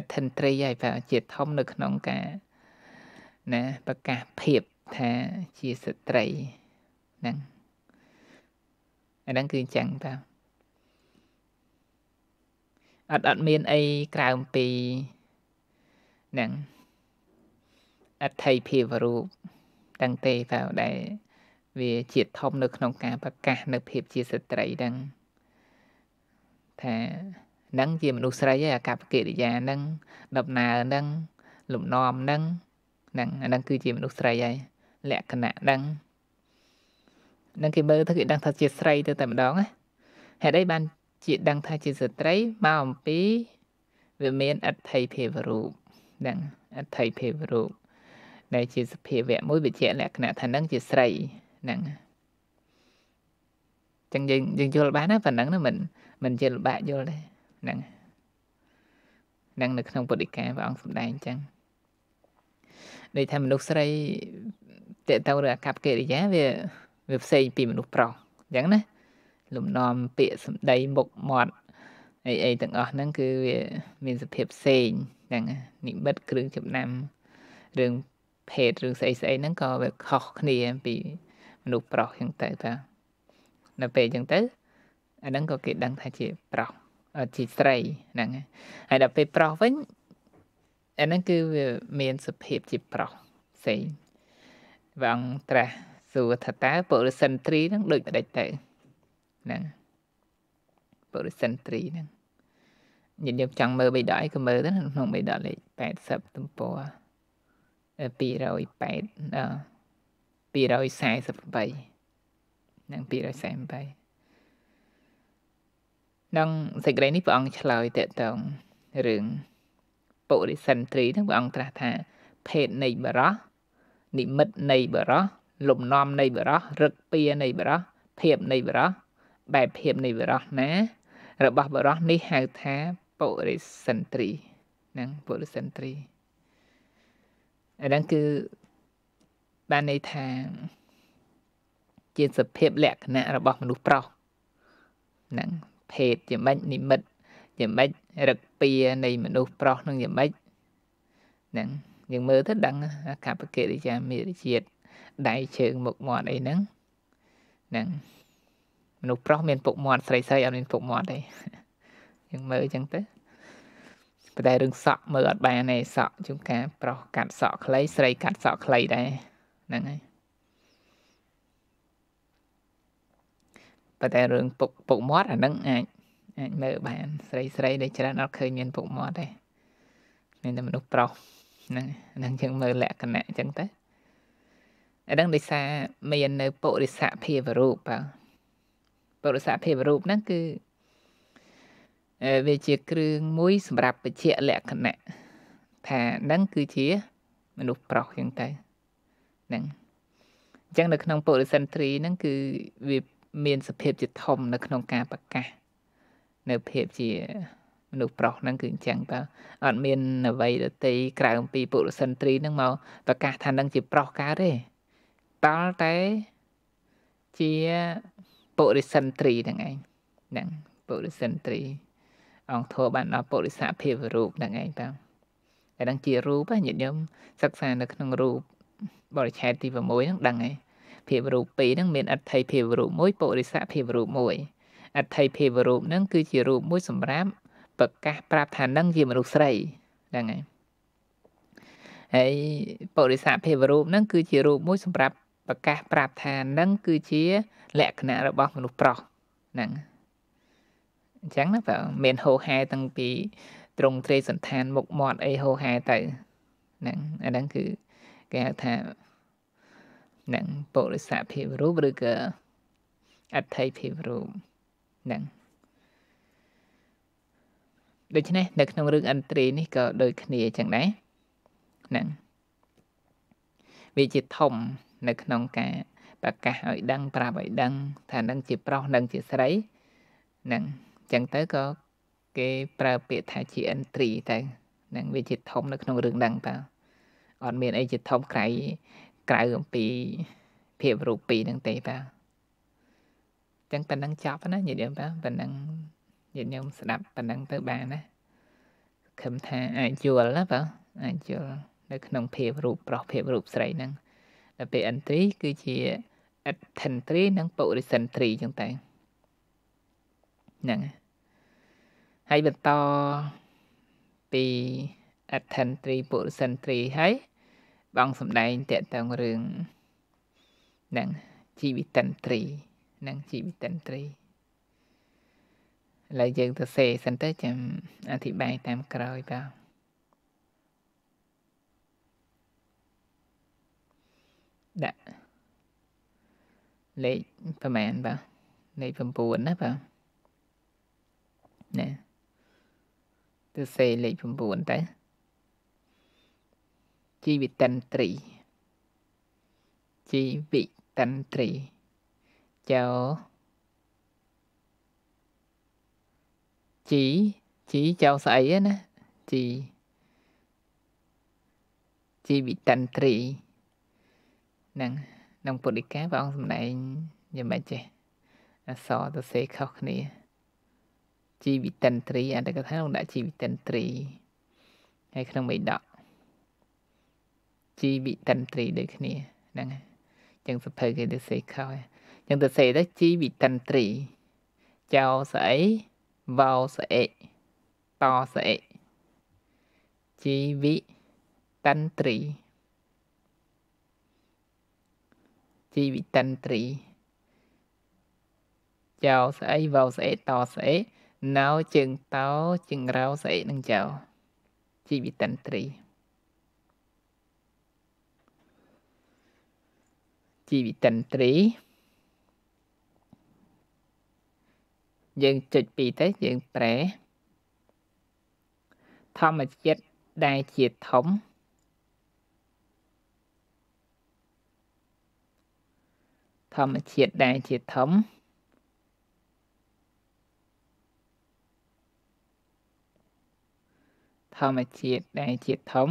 attention ហើយបើជាធំនៅក្នុងការណាប្រកាសភាពថាជាស្ត្រីហ្នឹងអាហ្នឹងគឺអញ្ចឹងតើអត់អត់មានអីក្រៅពីហ្នឹងអត្ថិភាពរូបទាំងទេតើដែលវាជាធំនៅក្នុងការប្រកាសនៅភាពជាស្ត្រីហ្នឹងថានឹងជាមនុស្សស្រីឯអាកប្បកិរិយាហ្នឹងដំណើរហ្នឹងលំនាំហ្នឹងហ្នឹងអាហ្នឹងគឺជាមនុស្សស្រីហើយលក្ខណៈហ្នឹងនឹងគេមើលទៅគេដឹងថាជាស្រីទៅតែម្ដងណាហេតុអីបានជាដឹងថាជាស្ត្រីមកអំពីវាមានអត្ថិភាពរូបហ្នឹងអត្ថិភាពរូបដែលជាសភាវៈមួយវិជ្ជាលក្ខណៈថានឹងជាស្រីហ្នឹងចឹងយើងយើងយល់បានណាប៉ណ្ណឹងមិនមិនជាលំបាកយល់ទេហ្នឹងហ្នឹងនៅក្នុងពុទ្ធិកាព្រះអង្គសម្ដែងចឹងដូចថាមនុស្សស្រីតេតៅឬអកប្បកិរិយាវាវាផ្សេងពីមនុស្សប្រុសអញ្ចឹងណាលំនាំពាក្យសម្ដីមុខមាត់អីអីទាំងអស់ហ្នឹងគឺវាមានសភាពផ្សេងហ្នឹង និមិត្តគ្រឿងចំណាំរឿងភេទឬស្អីស្អីហ្នឹងក៏វាខុសគ្នាពីមនុស្សប្រុសចឹងទៅបាទនៅពេលចឹងទៅអាហ្នឹងក៏គេដឹងថាជាប្រុសជាស្រីហ្នឹងហើយដល់ពេលប្រុសវិញអាហ្នឹងគឺវាមានសភាពជាប្រុសផ្សេងព្រះអង្គត្រាស់សួរថាតើពុរិសិនត្រីហ្នឹងដូចម្ដេចទៅហ្នឹងពុរិសិនត្រីហ្នឹងញាតិញោមចង់មើលបេដអីក៏មើលទៅក្នុងបេដលេខ80ទំព័រ208អ248និង248នឹងសេចក្តីនេះព្រះអង្គឆ្លើយតកតងរឿងពុរិសិនត្រីនឹងព្រះអង្គត្រាស់ថា ភេទនៃបរោះនិមិត្តនៃបរោះលំនាំ នៃបរោះរឹកពីនៃបរោះភាពនៃបរោះបែបភាពនៃបរោះណា របស់បរោះនេះហៅថាពុរិសិនត្រីនឹងពុរិសិនត្រីអាហ្នឹងគឺបានន័យថា ជាសភាពលក្ខណៈរបស់មនុស្សប្រុសហ្នឹងភេទយ៉ាងម៉េចនិមិត្តយ៉ាងម៉េចរឹកពីនៃមនុស្សប្រុសនឹងយ៉ាងម៉េចហ្នឹងយើងមើលទៅដឹងកបកិរិយាមេរជាតិដៃជើងមុខមាត់អីហ្នឹងហ្នឹងមនុស្សប្រុសមាន ពុកមាត់ស្រីស្រីអត់មានពុកមាត់ទេយើងមើលអញ្ចឹងទៅប៉ុន្តែរឿងសក់មើលអត់បានទេសក់ជួនកាលប្រុសកាត់សក់ខ្លីស្រីកាត់សក់ខ្លីដែរហ្នឹងហើយប៉ុន្តែរឿងពុកពុកមាត់អាហ្នឹងអាចអាចមើលបាន ស្រីស្រីដែលច្រើនអត់ឃើញមានពុកមាត់ទេមានតែមនុស្សប្រុសហ្នឹងហ្នឹងយើងមើលលក្ខណៈអញ្ចឹងទៅអាហ្នឹងដោយសារមាននៅ ពុរិស័កភាវរូបបាទពុរិស័កភាវរូបហ្នឹងគឺវាជាគ្រឿងមួយសម្រាប់បញ្ជាក់លក្ខណៈថានឹងគឺជាមនុស្សប្រុសចឹងទៅហ្នឹងអញ្ចឹងនៅក្នុងពុរិសិនត្រីហ្នឹងគឺវាមានសភាពជាធំនៅក្នុងការប្រកាសនៅភាពជាមនុស្សប្រុសហ្នឹងគឺអញ្ចឹងតើអត់មានអ្វីដតីក្រៅអំពីពុរិសិនត្រីហ្នឹងមកប្រកាសថានឹងជាប្រុសកើតទេតល់តែជាពុរិសិនត្រីហ្នឹងឯងហ្នឹងពុរិសិនត្រីអង្គធម៌បានដល់ពុរិសភាពរូបហ្នឹងឯងតាតែនឹងជារូបញាតិញោមសិក្សានៅក្នុងរូបបរិឆេទទី6ហ្នឹងដឹងឯងភាពរូប2ហ្នឹងមានអត្ថិភាពរូប1ពុរិសភាពរូប1អត្ថិភាពរូបហ្នឹងគឺជារូបមួយសម្រាប់ប្រកាសប្រាប់ថានឹងជាមនុស្សស្រីហ្នឹងឯងហើយពុរិសភាពរូបហ្នឹងគឺជារូបមួយសម្រាប់ប្រកាសប្រាប់ថានឹងគឺជា លក្ខណៈរបស់មនុស្សប្រុសហ្នឹងអញ្ចឹងណាបើមានហោហែតាំងពីត្រង់ត្រីសន្តានមុខមាត់អីហោហែទៅហ្នឹងអាហ្នឹងគឺគេហៅថាហ្នឹងពុរិស័ភាពរូបឬក៏អត្ថិភាពរូបហ្នឹងដូច្នេះនៅក្នុងរឿងឥន្ទ្រីនេះក៏ដូចគ្នាអញ្ចឹងដែរហ្នឹងវាជាធំនៅក្នុងការប្រកាសឲ្យដឹងប្រាប់ឲ្យដឹងថានឹងជាប្រុសនឹងជាស្រីហ្នឹងចឹងទៅក៏គេប្រើពាក្យថាជា N3 ទៅនឹងវាជាធំ នៅក្នុងរឿងហ្នឹងបាទអត់មានអីជាធំក្រៅក្រៅអំពីភាពរូបពីរហ្នឹងទេបាទចឹងប៉ុណ្ណឹងចប់ណាញាតិញោមបាទប៉ុណ្ណឹងញាតិញោមស្ដាប់ប៉ុណ្ណឹងទៅបានណាខឹមថាអាចយល់ណាបាទអាចយល់នៅក្នុងភាពរូបប្រុសភាពរូបស្រីហ្នឹងដល់ពេល N3 គឺជា Attentree និង Porisentry ចឹងតែហ្នឹងហើយហើយបន្តពី Atthantri ពុរសិនត្រីហើយបងសម្ដែងតកតងរឿងនឹងជីវិតិនត្រីនឹងជីវិតិនត្រីឥឡូវយើងទៅសេសិនទៅចាំអធិប្បាយតាមក្រោយបាទដាក់លេខប្រហែលបាទលេខ9ណាបាទណែទៅសេលេខ9តើជីវិតិនត្រីជីវិតិនត្រីចោជីជីចៅស្អីណាជីជីវិតិនត្រីនឹងនឹងពុទ្ធិកាព្រះអង្គសម្ដែងយ៉ាងម៉េចចេះអសរទៅសេខុសគ្នាជីវិតិនត្រីអន្តរកថាក្នុងដាក់ជីវិតិនត្រីហើយក្នុងបេដកជីវិតិនត្រីដូចគ្នាហ្នឹងចឹងសភៅគេទៅសេខោចឹងទៅសេទៅជីវិតិនត្រីចៅស្អីវោស្អីតស្អីជីវិតិនត្រីជីវិតិនត្រីចៅស្អីវោស្អីតស្អីណៅជើងតោជើងរៅស្អីនឹងចៅជីវិតិនត្រីជីវិតិនត្រី យើងចុចពីទៅយើងប្រែធម្មជាតិដែលជាធំធម្មជាតិដែលជាធំធម្មជាតិដែលជាធំ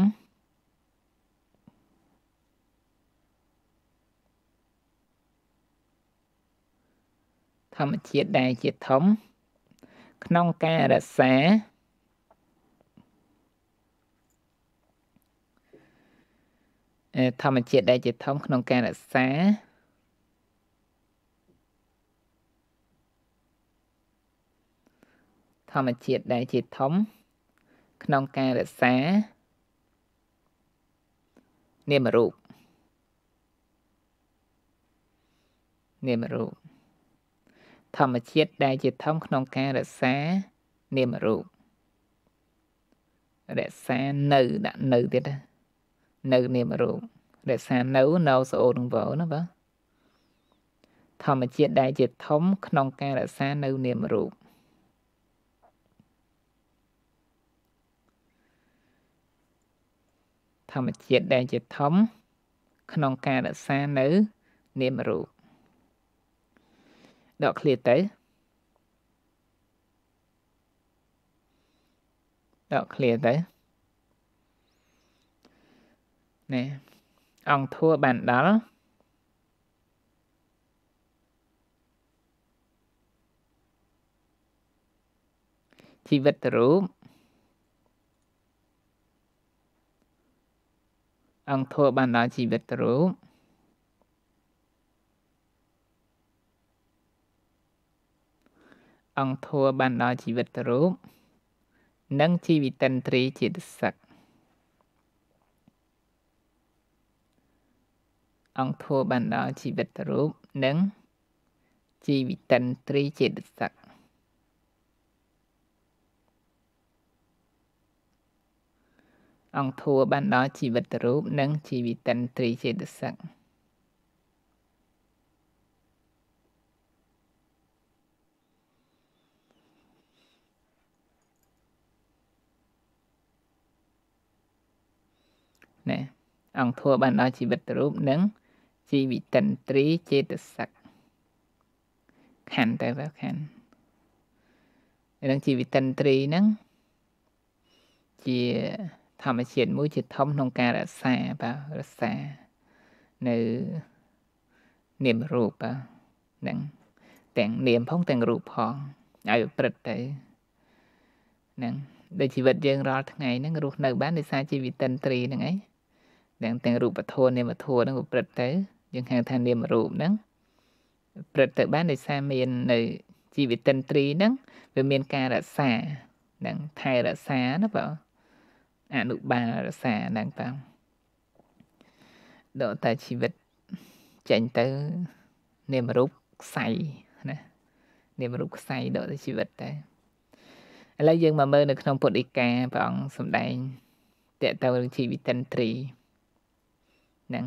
ធម្មជាតិដែលជាធំក្នុងការរក្សាធម្មជាតិដែលជាធំក្នុងការរក្សាធម្មជាតិដែលជាធំក្នុងការរក្សានាមរូបនាមរូបធម្មជាតិដែល ជាធំក្នុងការរក្សានាមរូបរក្សានៅដាក់នៅទៀតនៅនាមរូបរក្សានៅនៅស្អូនវល់ណាបាទធម្មជាតិដែលជាធំក្នុងការរក្សានៅនាមរូបធម្មជាតិដែលជាធំក្នុងការរក្សានៅ នាមរូបដកឃ្លាទៅដកឃ្លាទៅណែអង្គធัวបានដល់ជីវិតរូបអង្គធัวបានដល់ជីវិតរូបអង្គធัวបានដល់ជីវិតរូប និងជីវិតិនត្រីជាទសឹកអង្គធัวបានដល់ជីវិតរូបនិងជីវិតិនត្រីជាទសឹកអង្គធัวបានដល់ជីវិតរូបនិងជីវិតិនត្រីចេតសិកណែអង្គធัวបានដល់ជីវិតរូបនិងជីវិតិនត្រីចេតសិកខណ្ឌទៅទៅខណ្ឌនឹងជីវិតិនត្រីហ្នឹងជាធម្មជាតិមួយជាធំក្នុងការរក្សាបាទរក្សានៅនាមរូបបាទហ្នឹងទាំងនាមផងទាំងរូបផងឲ្យប្រព្រឹត្តទៅហ្នឹងដូចជីវិតយើងរាល់ថ្ងៃហ្នឹងរស់នៅ បានដោយសារជីវិតិនត្រីហ្នឹងឯងទាំងទាំងរូបធម៌នាមធម៌ហ្នឹងប្រព្រឹត្តទៅយើងហៅថានាមរូបហ្នឹងប្រព្រឹត្តទៅបានដោយសារមាននៅជីវិតិនត្រីហ្នឹងវាមានការរក្សាហ្នឹងថែរក្សាណាបាទអនុបាលរសាហ្នឹងតើដល់តែជីវិតចេញទៅនាមរូបខ្សែណានាមរូបខ្សែដល់តែជីវិតតែឥឡូវយើងមកមើលនៅក្នុងពុទ្ធដីកាព្រះអង្គសម្ដែងតេតទៅជីវិតិនត្រីហ្នឹង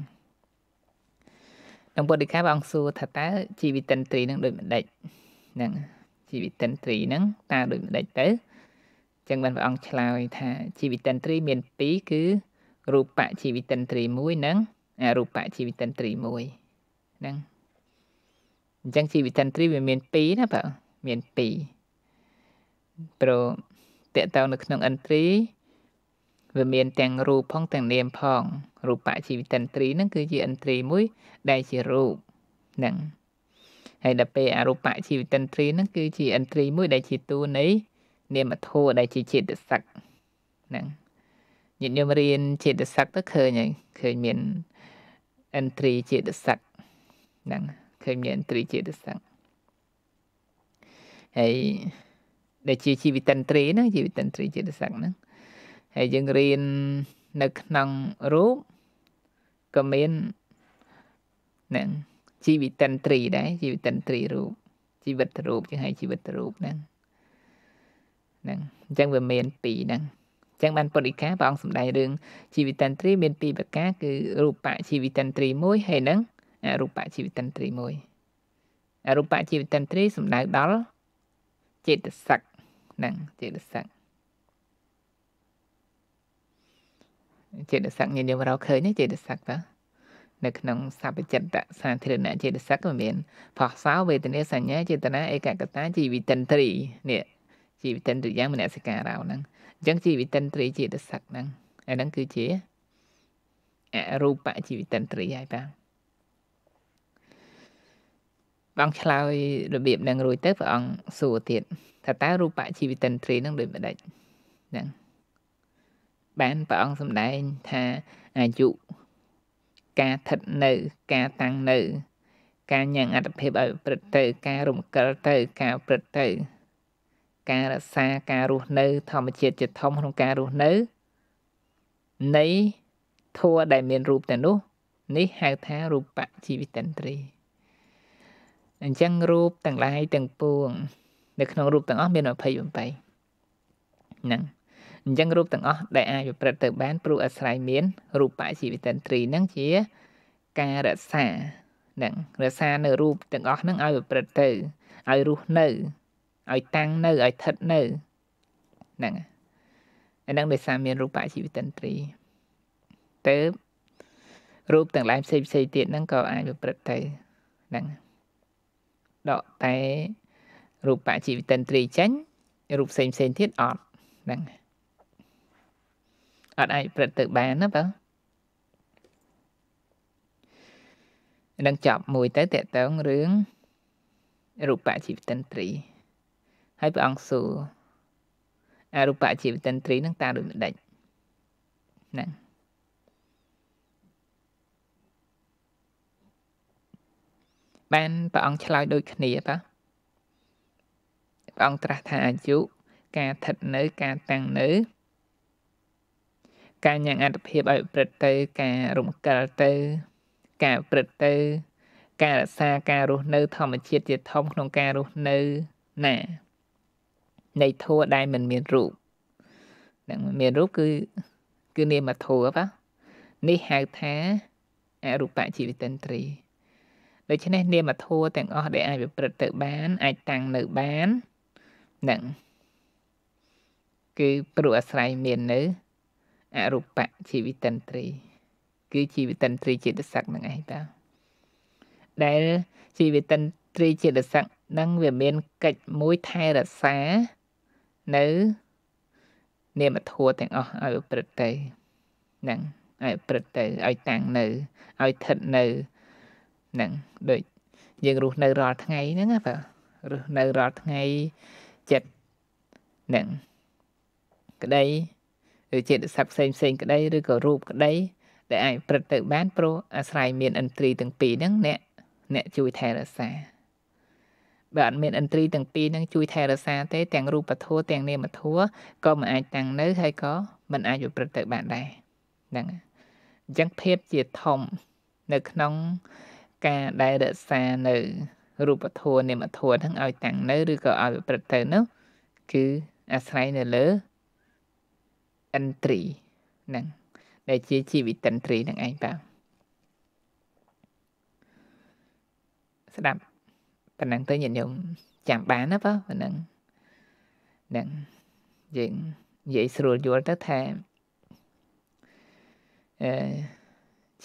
ក្នុងពុទ្ធដីកាព្រះអង្គសួរថាតើជីវិតិនត្រីនឹងដូចម្ដេចហ្នឹងជីវិតិនត្រីហ្នឹងតើដូចម្ដេចទៅចឹងបានព្រះអង្គឆ្លើយថាជីវិតិនត្រីមាន2គឺរូបជីវិតិនត្រី1និងអរូបជីវិតិនត្រី1ហ្នឹងអញ្ចឹងជីវិតិនត្រីវាមាន2ណាបងមាន2ព្រោះតកតៅនៅក្នុងឥន្ទ្រីវាមានទាំងរូបផងទាំងនាមផងរូបជីវិតិនត្រីហ្នឹងគឺជាឥន្ទ្រីមួយដែលជារូបហ្នឹងហើយដល់ពេលអរូបជីវិតិនត្រីហ្នឹង គឺជាឥន្ទ្រីមួយដែលជាតួនៃនាមធម៌ដែលជាចិត្តស័កហ្នឹងញាតិញោមរៀនចិត្តស័កទៅឃើញហើយឃើញមានអិនត្រីចិត្តស័កហ្នឹងឃើញមានអិនត្រីចិត្តស័កហើយដែលជាជីវិតិនត្រីហ្នឹងជីវិតិនត្រីចិត្តស័កហ្នឹងហើយយើងរៀននៅក្នុងរូបក៏មានហ្នឹងជីវិតិនត្រី ដែរជីវិតិនត្រីរូបជីវិតរូប ជាងឲ្យជីវិតរូបហ្នឹងហ្នឹងអញ្ចឹងវាមានពីរហ្នឹងចឹងបានពុទ្ធិកាព្រះអង្គសម្ដែងរឿងជីវិតន្ត្រីមានពីរប្រការគឺរូបៈជីវិតន្ត្រីមួយហើយនឹងអរូបៈជីវិតន្ត្រីមួយអរូបៈជីវិតន្ត្រីសំដៅដល់ចេតសិកនឹងចេតសិកចេតសិកញាតិញោមរកឃើញចេតសិកតើនៅក្នុងសព្វចិត្តសាធារណចេតសិកក៏មានផោះសោវេទនាសញ្ញាចេតនាឯកកតាជីវិតន្ត្រីនេះជីវិតិនឬយ៉ាងមនសិការោហ្នឹងអញ្ចឹងជីវិតិនត្រីជាតសឹកហ្នឹងអាហ្នឹងគឺជាអរូបជីវិតិនត្រីហើយបាទបងឆ្លើយរបៀបហ្នឹងរួចទៅព្រះអង្គសួរទៀតថាតើរូបជីវិតិនត្រីហ្នឹងដូចម្ដេចហ្នឹងបានព្រះអង្គសម្ដែងថាអាយុការថិតនៅការតាំងនៅ ការញ៉ាំងអត្តភាពឲ្យប្រព្រឹត្តទៅ ការរំកិលទៅការប្រព្រឹត្តទៅការរក្សាការរស់នៅ ធម្មជាតិជាធំក្នុងការរស់នៅនៃធัวដែលមាន រូបទាំងនោះ នេះហៅថារូបជីវិតិន្ទ្រីអញ្ចឹងរូបទាំងឡាយទាំងពួងនៅក្នុងរូបទាំងអស់មាន28ហ្នឹងអញ្ចឹងរូបទាំងអស់ដែលអាចប្រព្រឹត្តទៅ បានព្រោះអាស្រ័យមានរូបជីវិតិន្ទ្រីហ្នឹងជាការរក្សានឹងរក្សានៅរូបទាំងអស់ហ្នឹងឲ្យប្រព្រឹត្តទៅឲ្យរស់នៅឲ្យតាំងនៅឲ្យស្ថិតនៅហ្នឹងអានឹងដោយសារមានរូបអជីវតន្ត្រីទៅរូបទាំងឡាយផ្សេងផ្សេងទៀតហ្នឹងក៏អាចប្រព្រឹត្តទៅហ្នឹងដកតែរូបអជីវតន្ត្រីចេញរូបផ្សេងផ្សេងទៀតអត់ហ្នឹងអត់អាចប្រព្រឹត្តទៅបានណាបើនឹងចប់មួយទៅតកតងរឿងរូបជីវតន្ត្រីហើយព្រះអង្គសួរអរូបជីវតន្ត្រីនឹងតើដូចម្ដេចណាបានព្រះអង្គឆ្លើយដូចគ្នាបាទព្រះអង្គត្រាស់ថាអាយុការស្ថិតនៅការតាំងនៅ ការញ៉ាំងអត្តភាពឲ្យប្រព្រឹត្តទៅការរំកិលទៅការប្រព្រឹត្តទៅការរក្សាការរស់នៅ ធម្មជាតិជាធំក្នុងការរស់នៅណានៃធัวដែលមិនមានរូបនឹងមានរូបគឺគឺនាមធัวបាទនេះហៅថា អរូបជីវិតិន្ទ្រី ដូច្នេះនាមធัวទាំងអស់ដែលអាចប្រព្រឹត្តទៅបានអាចតាំងនៅបាននឹងគឺព្រោះអាស្រ័យមាននៅ អរូបជីវិតិន្ទ្រី គឺជីវិតិន្ទ្រីចិត្តស័កនឹងឯងតាដែលជីវិតិន្ទ្រីចិត្តស័កនឹងវាមានកិច្ចមួយថែរក្សានៅនាមធัวទាំងអស់ឲ្យប្រព្រឹត្តទៅហ្នឹងឲ្យប្រព្រឹត្តទៅឲ្យតាំងនៅឲ្យស្ថិតនៅហ្នឹងដូចយើងរស់នៅរាល់ថ្ងៃហ្នឹងណាបាទរស់នៅរាល់ថ្ងៃចិត្តហ្នឹងក្តីឬចិត្តស័ព្ទផ្សេងផ្សេងក្តីឬក៏រូបក្តីដែលអាចប្រព្រឹត្តទៅបានព្រោះអាស្រ័យមានឥន្ទ្រីទាំងពីរហ្នឹងអ្នកអ្នកជួយថែរក្សាបើអត់មានឥន្ទ្រីទាំងពីរនឹងជួយថែរក្សាទេ ទាំងរូបធម៌ទាំង នាមធម៌ក៏មិនអាចតាំងនៅហើយក៏មិនអាចប្រព្រឹត្តទៅបានដែរហ្នឹងអញ្ចឹងភាពជាធំនៅក្នុងការដែលរក្សានៅរូបធម៌នាមធម៌ហ្នឹងឲ្យតាំង នៅឬក៏ឲ្យប្រព្រឹត្តទៅនោះគឺអាស្រ័យនៅលើឥន្ទ្រីហ្នឹងដែលជាជីវិតិន្ទ្រីហ្នឹងឯងបាទស្ដាប់ប៉ុណ្ណឹងទៅញាតិញោមចាំបានណាបើប៉ុណ្ណឹងហ្នឹងយើងនិយាយស្រួលយល់ទៅថាអឺ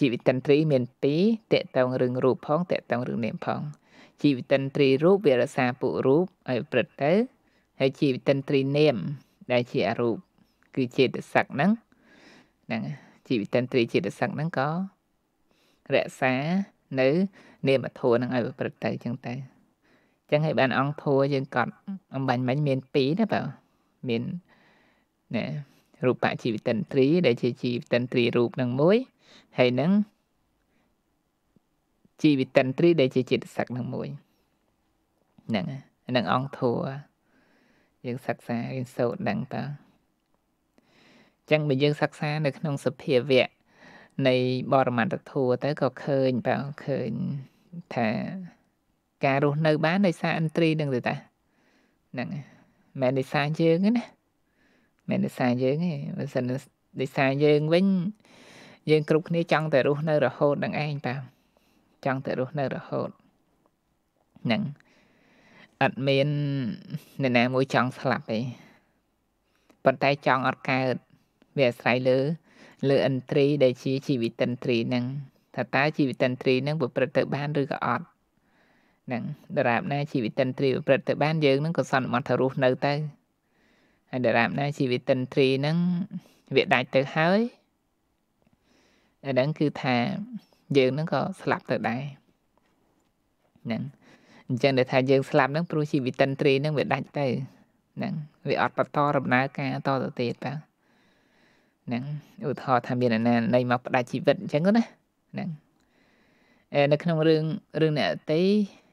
ជីវិតន្ត្រី មាន2តកតងរឿងរូបផងតកតងរឿងនាមផងជីវិតន្ត្រីរូប វារសាពុរូបឲ្យព្រឹត្តទៅ ហើយជីវិតន្ត្រីនាមដែលជាអរូបគឺចេតសកហ្នឹងហ្នឹងជីវិតន្ត្រីចេតសកហ្នឹងក៏រក្សានៅ នាមធម៌ហ្នឹងឲ្យប្រព្រឹត្តទៅចឹងទៅចឹងឲ្យបានអង្គធัวយើងកត់អំបញ្ញមិញមាន2ណាបើមានណែរូបជីវិតិនត្រី ដែលជាជីវិតិនត្រីរូបនឹងមួយហើយនឹងជីវិតិនត្រីដែលជាចិត្តសឹកនឹងមួយហ្នឹងហ្នឹងអង្គធัวយើងសិក្សារៀនសូត្រដឹងតើចឹងបើយើងសិក្សា នៅក្នុងសភាវៈនៃបរមត្តធัวទៅក៏ឃើញបើឃើញថាការរស់នៅបានដោយសារ entry នឹងទេតាហ្នឹងមិនដោយសារយើងទេណាមិនដោយសារយើងទេបើសិនដោយសារយើងវិញយើង គ្រប់គ្នាចង់តែរស់នៅរហូត នឹងឯងតា ចង់តែរស់នៅរហូតហ្នឹងអត់មានអ្នកណាមួយចង់ស្លាប់ទេប៉ុន្តែចង់អត់កើតវាអាស្រ័យលើ លើ entry ដែលជាជីវិតិនត្រីហ្នឹងថាតើជីវិតិនត្រីហ្នឹងប្រព្រឹត្តទៅបានឬក៏អត់នឹងដរាបណាជីវិតិនត្រីប្រព្រឹត្តទៅបានយើងនឹងក៏សន្មត់ថារស់នៅទៅហើយដរាបណាជីវិតិនត្រីនឹងវាដាច់ទៅហើយអាហ្នឹងគឺថាយើងនឹងក៏ស្លាប់ទៅដែរហ្នឹងអញ្ចឹងដែលថាយើងស្លាប់ហ្នឹងព្រោះជីវិតិនត្រីហ្នឹងវាដាច់ទៅហ្នឹងវាអត់បន្តដំណើរការតទៅទៀតបាទហ្នឹងឧទាហរណ៍ថាមានអាណានៃមកផ្ដាច់ជីវិតអញ្ចឹងណាហ្នឹងនៅក្នុងរឿងរឿងអ្នកអតីត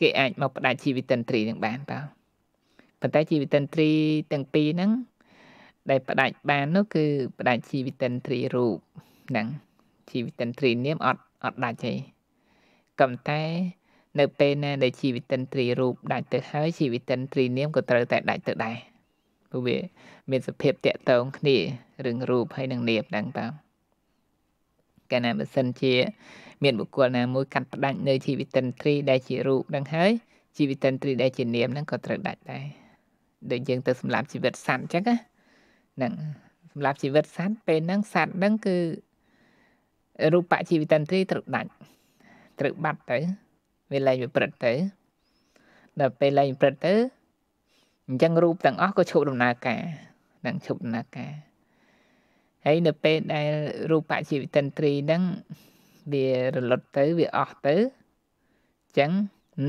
គេអាចមកផ្ដាច់ជីវិតិនត្រីនឹងបានបាទប៉ុន្តែជីវិតិនត្រីទាំងពីរហ្នឹងដែលផ្ដាច់បាននោះគឺផ្ដាច់ជីវិតិនត្រីរូបហ្នឹងជីវិតិនត្រីនាមអត់អត់ដាច់ទេកំតែនៅ ពេលណាដែលជីវិតិនត្រីរូបដាច់ទៅហើយជីវិតិនត្រីនាមក៏ត្រូវតែដាច់ទៅដែរព្រោះវាមានសភាពតាក់ទងគ្នារឿងរូបហើយនឹងនាមហ្នឹងបាទកាលណាបើសិនជា មានបុគ្គលណាមួយកាត់ផ្ដាច់នៅជីវិតិនត្រីដែលជារូបនឹងហើយជីវិតិនត្រីដែលជានាមហ្នឹងក៏ត្រូវដាច់ដែរដូចយើងទៅសម្លាប់ជីវិតសត្វអញ្ចឹងណាហ្នឹងសម្រាប់ជីវិតសត្វពេលហ្នឹងសត្វហ្នឹងគឺរូបជីវិតន្ត្រីត្រូវដាច់ត្រូវបាត់ទៅវាលែងវិព្រឹត្តទៅដល់ពេលលែងវិព្រឹត្តទៅអញ្ចឹងរូបទាំងអស់ក៏ឈប់ដំណើរការនឹងឈប់ដំណើរការហើយនៅពេលដែលរូបជីវិតិនត្រីហ្នឹងវារលត់ទៅវាអស់ទៅអញ្ចឹង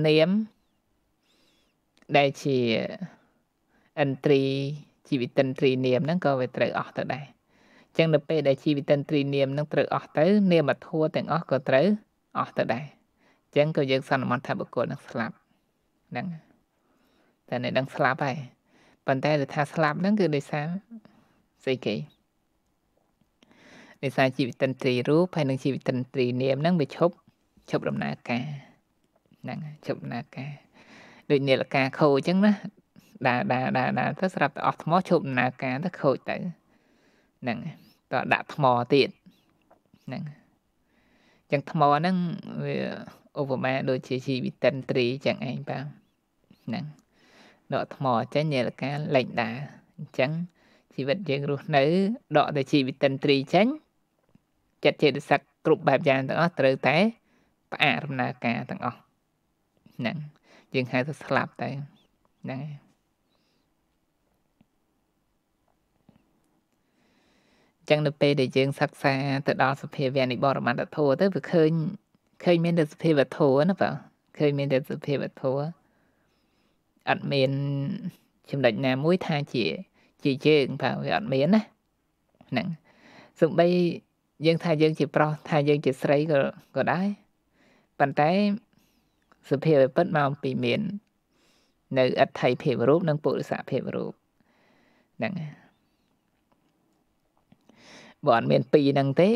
នាមដែលជាអន្ត្រីជីវិតិនត្រីនាមហ្នឹងក៏វាត្រូវអស់ទៅដែរអញ្ចឹងនៅពេលដែលជីវិតិនត្រីនាមហ្នឹងត្រូវអស់ទៅ នាមធัวទាំងអស់ក៏ត្រូវអស់ទៅដែរអញ្ចឹងក៏យើង សន្មតថាបុគ្គលនឹងស្លាប់ហ្នឹងតែអ្នកនឹងស្លាប់ហើយប៉ុន្តែដែលថាស្លាប់ហ្នឹងគឺដោយសារស្អីគេដោយសារជីវិតិនត្រីរូបហើយនឹងជីវិតិនត្រីនាមហ្នឹងវាឈប់ឈប់ដំណើរការហ្នឹងឈប់ដំណើរការដូចនាឡិកាខូចអញ្ចឹងណាដើរដើរដើរដើរទៅស្រាប់តែអស់ថ្មឈប់ដំណើរការទៅខូចទៅហ្នឹងតោះដាក់ថ្មទៀតហ្នឹងអញ្ចឹងថ្មហ្នឹងវាឧបមាដូចជាជីវិតិនត្រីអញ្ចឹងឯងបាទហ្នឹងដកថ្មចេញនាឡិកាលេចដើរអញ្ចឹង ជីវិតយើងរស់នៅដកតែជីវិតិនត្រីចេញចិត្តចេតសិកគ្រប់បែបយ៉ាងទាំងអស់ត្រូវតែផ្អាករំណាការទាំងអស់ហ្នឹងយើងហៅថាស្លាប់តែហ្នឹងហើយចឹងនៅពេលដែលយើងសិក្សាទៅដល់សភាវៈនិបរមន្តធម៌ទៅវាឃើញឃើញមានតែសភាវៈធម៌ណាបាទឃើញមានតែសភាវៈធម៌អត់មានចំណុចណាមួយថាជា ជាយើងបាទវាអត់មានណាហ្នឹងសំបីយើងថាយើងជាប្រុសថាយើងជាស្រីក៏ក៏ដែរប៉ុន្តែសភាពពិតមកអំពីមាននៅអត្ថិភាពរូប និងពុរិសភាពរូបហ្នឹងបើអត់មានពីរហ្នឹងទេ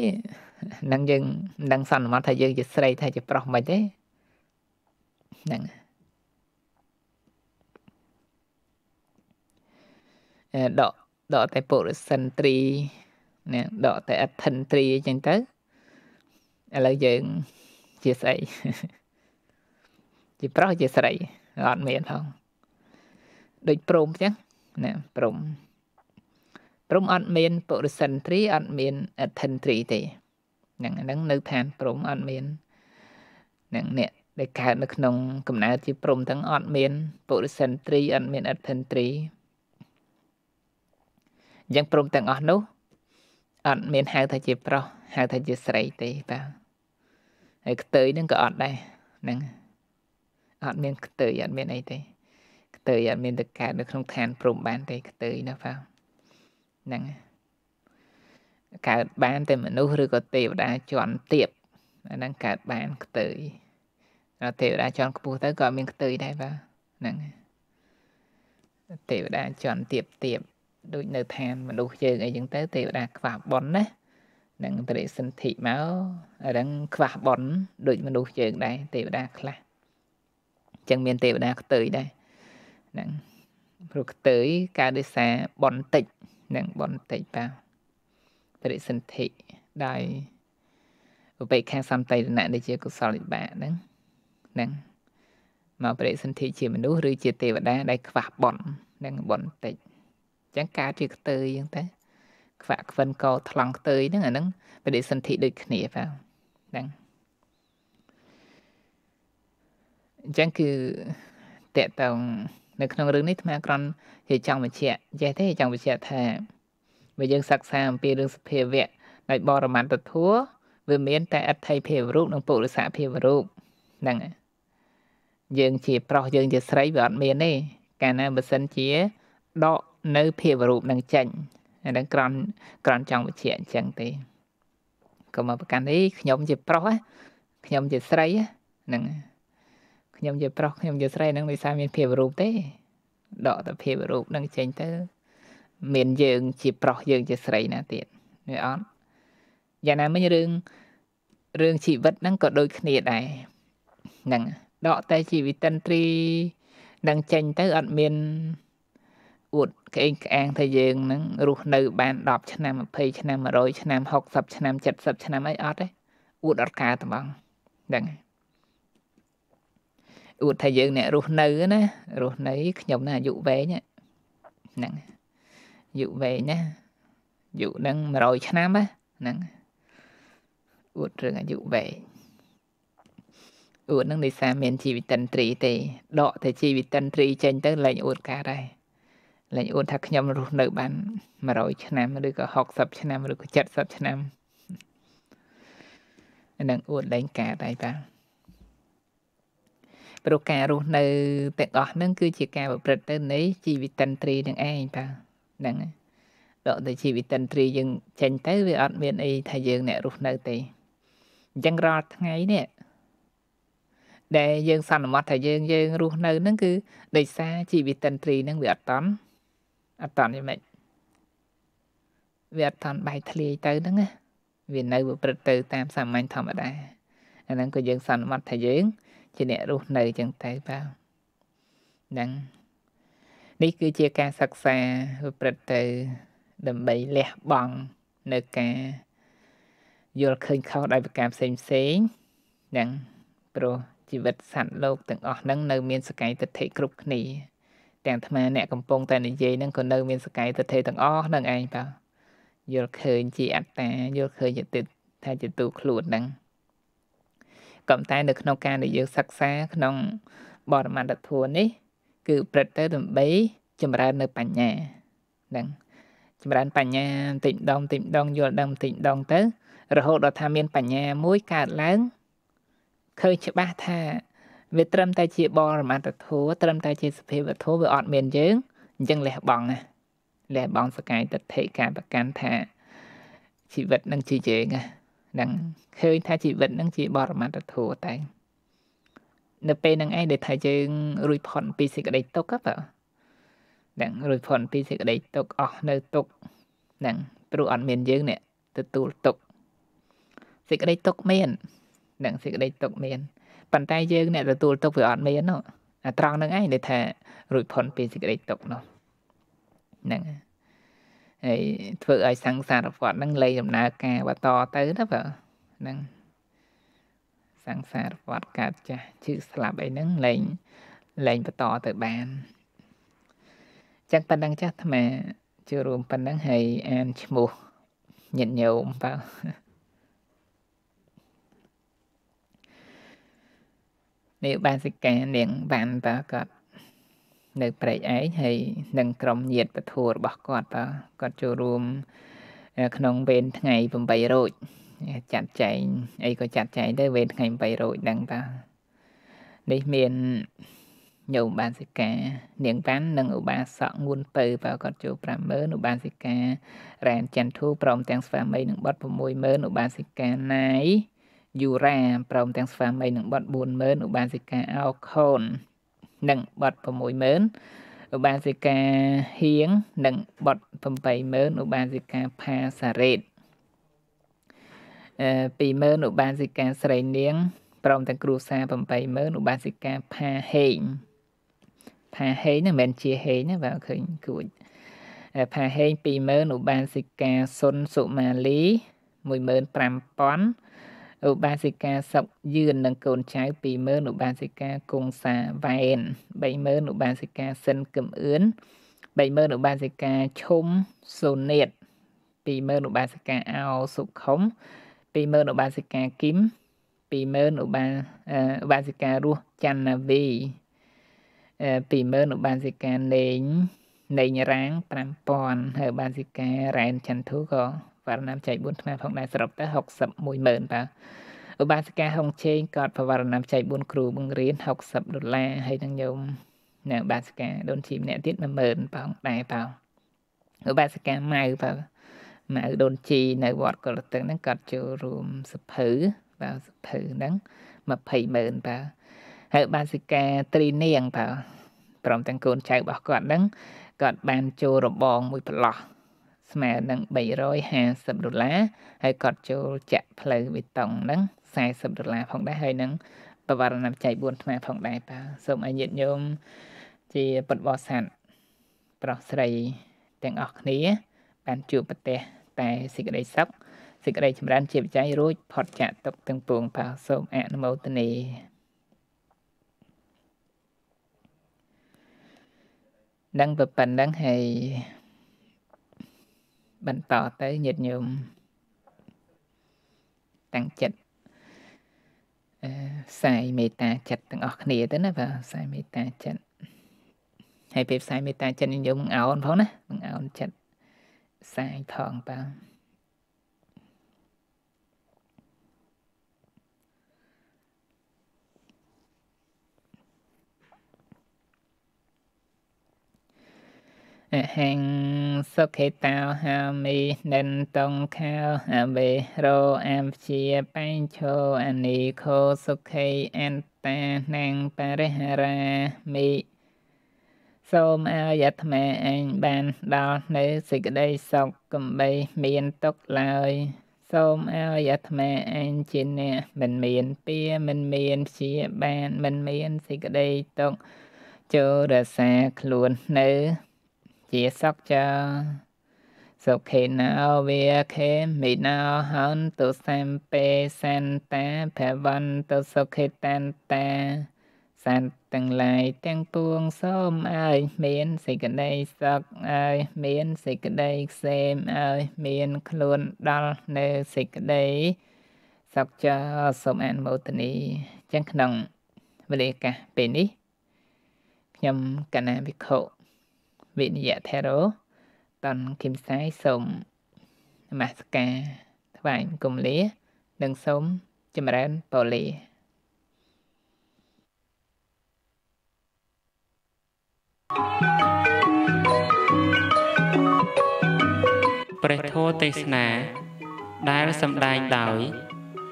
នឹងយើងនឹងសន្មតថាយើងជាស្រីថាជាប្រុសមិនទេហ្នឹងដកដកតែពុរិសិនត្រីណាដកតែ inventory អញ្ចឹងទៅឥឡូវយើងជាស្អីជាប្រុសជាស្រីអត់មានផងដូចព្រមអញ្ចឹងណាព្រមព្រមអត់មានពុរិសិនត្រីអត់មានអធិនត្រីទេហ្នឹងហ្នឹងនៅឋានព្រមអត់មានហ្នឹងអ្នកដែលកើតនៅក្នុង កំណើតជាព្រមទាំងអត់មានពុរិសិនត្រីអត់មានអធិនត្រីអញ្ចឹងព្រមទាំងអស់នោះអត់មានហៅថាជាប្រុសហៅថាជាស្រីទេបាទហើយខ្ទេយហ្នឹងក៏អត់ដែរហ្នឹងអត់មានខ្ទេយអត់មានអីទេខ្ទេយអត់មានតកើតនៅក្នុងឋានព្រំបាន ទេខ្ទេយណាបាទហ្នឹងកើតបានតែមនុស្សឬក៏ទេវតាជាន់ទាបអាហ្នឹងកើតបានខ្ទេយទេវតាជាន់ខ្ពស់ទៅក៏មានខ្ទេយដែរបាទហ្នឹងទេវតាជាន់ទាបទាបដូចនៅឋានមនុស្សយើងអីចឹងទៅទេវតាខ្វះប៉ុនណានឹងបរិសន្ធិមករឹងខ្វះប៉ុនដូច មនុស្សយើងដែរទេវតាខ្លះចឹងមានទេវតាខ្ទើយដែរហ្នឹងព្រោះខ្ទើយកើតដោយសារប៉ុនតិចនឹងប៉ុនតិចបាទបរិសន្ធិដោយឧបេក្ខាសំតីរណៈដែលជាកុសលវិបាកហ្នឹងហ្នឹងមកបរិសន្ធិជាមនុស្សឬជាទេវតាដែលខ្វះប៉ុននឹងប៉ុនតិចចឹងកើតជាខ្ទើយចឹងទៅខ្វាក់ខ្វិនកោថ្លង់ខ្ទើយហ្នឹងអាហ្នឹងបដិសន្ធិដូចគ្នាបាទហ្នឹងអញ្ចឹងគឺតកតងនៅក្នុងរឿងនេះអាត្មាក្រន់ជាចង់បញ្ជាក់ចេះទេចង់បញ្ជាក់ថាបើយើងសិក្សាអំពីរឿងសភាវៈដោយបរមន្តធัวវាមានតែអដ្ឋិភាវរូបនិងពុរិសភាវរូបហ្នឹងយើងជា ប្រុសយើង ជាស្រីវាអត់មានទេកាលណាបើសិនជាដកនៅភាពរូបនឹងចេញហ្នឹងក្រន់ក្រន់ចង់បញ្ជាក់អញ្ចឹងទេក៏មកប្រកាន់នេះខ្ញុំជាប្រុសខ្ញុំជាស្រីហ្នឹងខ្ញុំជាប្រុសខ្ញុំជាស្រីហ្នឹងដោយសារមានភាពរូបទេដកតែភាពរូបហ្នឹងចេញទៅ មានយើងជាប្រុសយើងជាស្រីណាទៀតវាអត់យ៉ាងណាមិញរឿងរឿងជីវិតហ្នឹងក៏ដូចគ្នាដែរហ្នឹងដកតែជីវិតិនត្រី នឹងចេញទៅអត់មានអួតក្អេងក្អាងថាយើងនឹងរស់នៅបាន10ឆ្នាំ20ឆ្នាំ100ឆ្នាំ60ឆ្នាំ70ឆ្នាំអីអត់ទេអួតអត់ការត្បងហ្នឹងអួតថាយើងអ្នករស់នៅណារស់នៅខ្ញុំណាអាយុវែងហ្នឹងអាយុវែងណាអាយុនឹង100ឆ្នាំហ្នឹងអួតរឿងអាយុវែងអួតនឹងដោយសារមានជីវិតិនត្រីទេដកតែជីវិតិនត្រីចេញទៅលែងអួតការដែរលែងអួតថាខ្ញុំរស់នៅ បាន100ឆ្នាំឬក៏60ឆ្នាំឬក៏70ឆ្នាំនឹងអួតលែងការដែរបាទព្រោះការរស់នៅទាំងអស់ហ្នឹងគឺជាការប្រព្រឹត្តទៅនៃជីវិតិនត្រីនឹងឯងបាទហ្នឹងដកទៅជីវិតិនត្រីយើង ចេញទៅវាអត់មានអីថាយើងអ្នករស់នៅទេអញ្ចឹងរាល់ថ្ងៃនេះដែលយើងសន្មតថាយើងយើងរស់នៅហ្នឹងគឺដោយសារជីវិតិនត្រីហ្នឹងវាអត់តន់អត់តន់យ៉ាងម៉េចវាអត់តន់បែកធ្លាយទៅហ្នឹងណាវានៅប្រព្រឹត្តទៅ តាមសាមញ្ញធម្មតាអាហ្នឹងក៏យើងសន្មត់ថាយើង ជាអ្នករស់នៅចឹងទៅបាទហ្នឹងនេះគឺជាការសិក្សាប្រព្រឹត្តទៅដើម្បីលះបង់នៅការយល់ឃើញខុសដោយប្រការផ្សេងផ្សេងហ្នឹងព្រោះជីវិតសត្វលោកទាំងអស់ហ្នឹង នៅមានសកាយតិធិគ្រប់គ្នាទាំងអាត្មាអ្នកកំពុងតែនិយាយហ្នឹងក៏នៅមានសកាយទិដ្ឋិទាំងអស់ហ្នឹងឯងបាទយល់ឃើញជាអត្តាយល់ឃើញជាទឹកថាជាទូខ្លួនហ្នឹងក៏តែ នៅក្នុងការដែលយើងសិក្សា ក្នុង បរមត្តធម៌នេះ គឺប្រព្រឹត្តទៅដើម្បីចម្រើននៅបញ្ញាហ្នឹងចម្រើនបញ្ញាបន្តិចម្ដងបន្តិចម្ដងយល់ដឹងបន្តិចម្ដងទៅរហូតដល់ថាមានបញ្ញាមួយកើតឡើងឃើញច្បាស់ថាវាត្រឹមតែជាបរមត្តធម៌ត្រឹមតែជាសភាវធម៌វាអត់មានយើងអញ្ចឹងលះបង់ណាលះបង់សកាយតថេការប្រកាន់ថាជីវិតនឹងជាយើងហ្នឹងឃើញថាជីវិតនឹងជាបរមត្តធម៌តែនៅពេលហ្នឹងឯងដែលថាយើងរួចផុតពីសេចក្តីទុក្ខបាទហ្នឹងរួចផុតពីសេចក្តីទុក្ខអស់នៅទុក្ខហ្នឹងព្រោះអត់មានយើងនេះទទួលទុក្ខសេចក្តីទុក្ខមានហ្នឹងសេចក្តីទុក្ខមានប៉ុន្តែយើងអ្នកទទួលទុកវាអត់មាននោះអាត្រង់ហ្នឹងឯងដែលថារួចផុនពីសេចក្តីទុកនោះហ្នឹងហើយធ្វើឲ្យសង្សារវត្តហ្នឹងលែងដំណើរការបន្តទៅណាបើហ្នឹងសង្សារវត្តកើតចាស់ឈឺស្លាប់អីហ្នឹងលែងលែងបន្តទៅបានចឹងប៉ុណ្ណឹងចាស់អាត្មាជួបរួមប៉ុណ្ណឹងហើយអានឈ្មោះញាតញោមបាទនាងបាសិកានាងបានតើគាត់នៅព្រែកឯងហើយនឹងក្រុមញាតិពធរបស់គាត់តើគាត់ចូលរួមក្នុងវេនថ្ងៃ8រោចចាត់ចែងអីក៏ចាត់ចែងទៅវេនថ្ងៃ8រោចហ្នឹងតើនេះមានញោមបាសិកានាងប៉ាន់និងឧបាសកងួនពៅបើគាត់ជួល50000ឧបាសិការ៉ានចន្ទធូព្រមទាំងស្វាមីនិងបុត្រ60000ឧបាសិកាណៃយូរ៉ាព្រមទាំងស្វាមីនឹងបត40000ឧបាសិកាអោខូននិងបត60000ឧបាសិកាហៀងនិងបត80000ឧបាសិកាផាសារ៉េត20000ឧបាសិកាស្រីនាងព្រមទាំងគ្រួសារ80000ឧបាសិកាផាហេងផាហេងហ្នឹងមិនមែនជាហេងណាបើឃើញគួចផាហេង20000ឧបាសិកាសុនសុមាលី15000ឧបាសិកាសុកយឿននិងកូនចៅ20000ឧបាសិកាគង់សាវែន30000ឧបាសិកាសិនគឹមអឿន30000ឧបាសិកាឈុំសូនៀត20000ឧបាសិកាអោសុខុម20000ឧបាសិកាគឹម20000ឧបាឧបាសិការស់ច័ន្ទនាវី20000ឧបាសិកាណេងណេងរាង5000ហើយឧបាសិការ៉ែនចន្ទធូក៏វរណាមចៃ4ឆ្នាំផងដែរសរុបទៅ610,000បាទឧបាសិកាហុងឆេងក៏ប្រវរណាមចៃ4គ្រូបង្រៀន60ដុល្លារហើយនឹងញោមនៅឧបាសិកាដូនជីម្នាក់ទៀត10000ផងដែរបងឧបាសិកាម៉ៅបងម៉ៅដូនជីនៅវត្តកុលទឹកហ្នឹងក៏ចូលរួមសភៅបាទសភៅហ្នឹង200000បាទហើយបាសិកាត្រីនាងបាទព្រមទាំងកូនចៅរបស់គាត់ហ្នឹងគាត់បានចូលរបងមួយប្រឡោះស្មើនឹង350ដុល្លារហើយគាត់ចូលចាក់ផ្លូវបេតុងហ្នឹង40ដុល្លារផងដែរហើយនឹងបវរណបច្ច័យ4ថ្មផងដែរបាទសូមឲ្យញាតិញោមជាពុទ្ធបរិស័ទប្រុសស្រីទាំងអស់គ្នា បានជួបប្រទេសតែសេចក្តីសុខសេចក្តីចម្រើនជាបច្ច័យរួចផុតចាកទុកទាំងពួងបាទសូមអនុមោទនានឹងប៉ុណ្្នឹងហើយបន្តទៅញាតិញោមតាំងចិត្តអឺផ្សាយមេត្តាចិត្តទាំងអស់គ្នាទៅណាបាទផ្សាយមេត្តាចិត្តហើយពេលផ្សាយមេត្តាចិត្តញោមអោនផងណាអោនចិត្តផ្សាយផងបាទអហិង្សុខេតោហាមិនិនតុងខោអបេរោអមជាបញ្ឆោអនីខោសុខេអន្តានាងបរិហារាមិសូមឲ្យអាត្មាអញបានដល់នៅសេចក្តីសុខកំបីមានទុក្ខឡើយ សូមឲ្យអាត្មាអញជាអ្នកមិនមានពៀមិនមានព្យាបាន មិនមានសេចក្តីទុក្ខចូលរក្សាខ្លួននៅជាសុខចោសុខេណោវាខេមិណោហន្តុសម្ពេសន្តាភវន្តុសុខេតន្តាសត្វទាំងឡាយទាំងពួងសូមឲ្យមានសេចក្តីសុខឲ្យមានសេចក្តីក្សេមឲ្យមានខ្លួនដល់នៅសេចក្តីសុខចោសូមអនុមោទនីចឹងក្នុងវេលាកាសពេលនេះខ្ញុំកណាវិខោវិនិយធារោតនគឹមសាយសូមនមស្ការថ្វាយគុំលា និងសូមចម្រើនពរលាព្រះធម៌ទេសនា ដែលសម្ដែងដោយ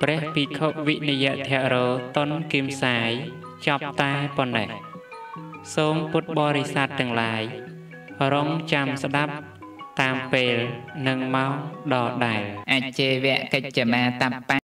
ព្រះភិក្ខុវិនិយធរោតុនគឹមសាយចប់តែប៉ុណ្ណេះសូមពុទ្ធបរិស័ទទាំងឡាយរងចាំស្ដាប់តាមពេលនិងម៉ោងដដែលអជេវកិច្ចមាតប្បា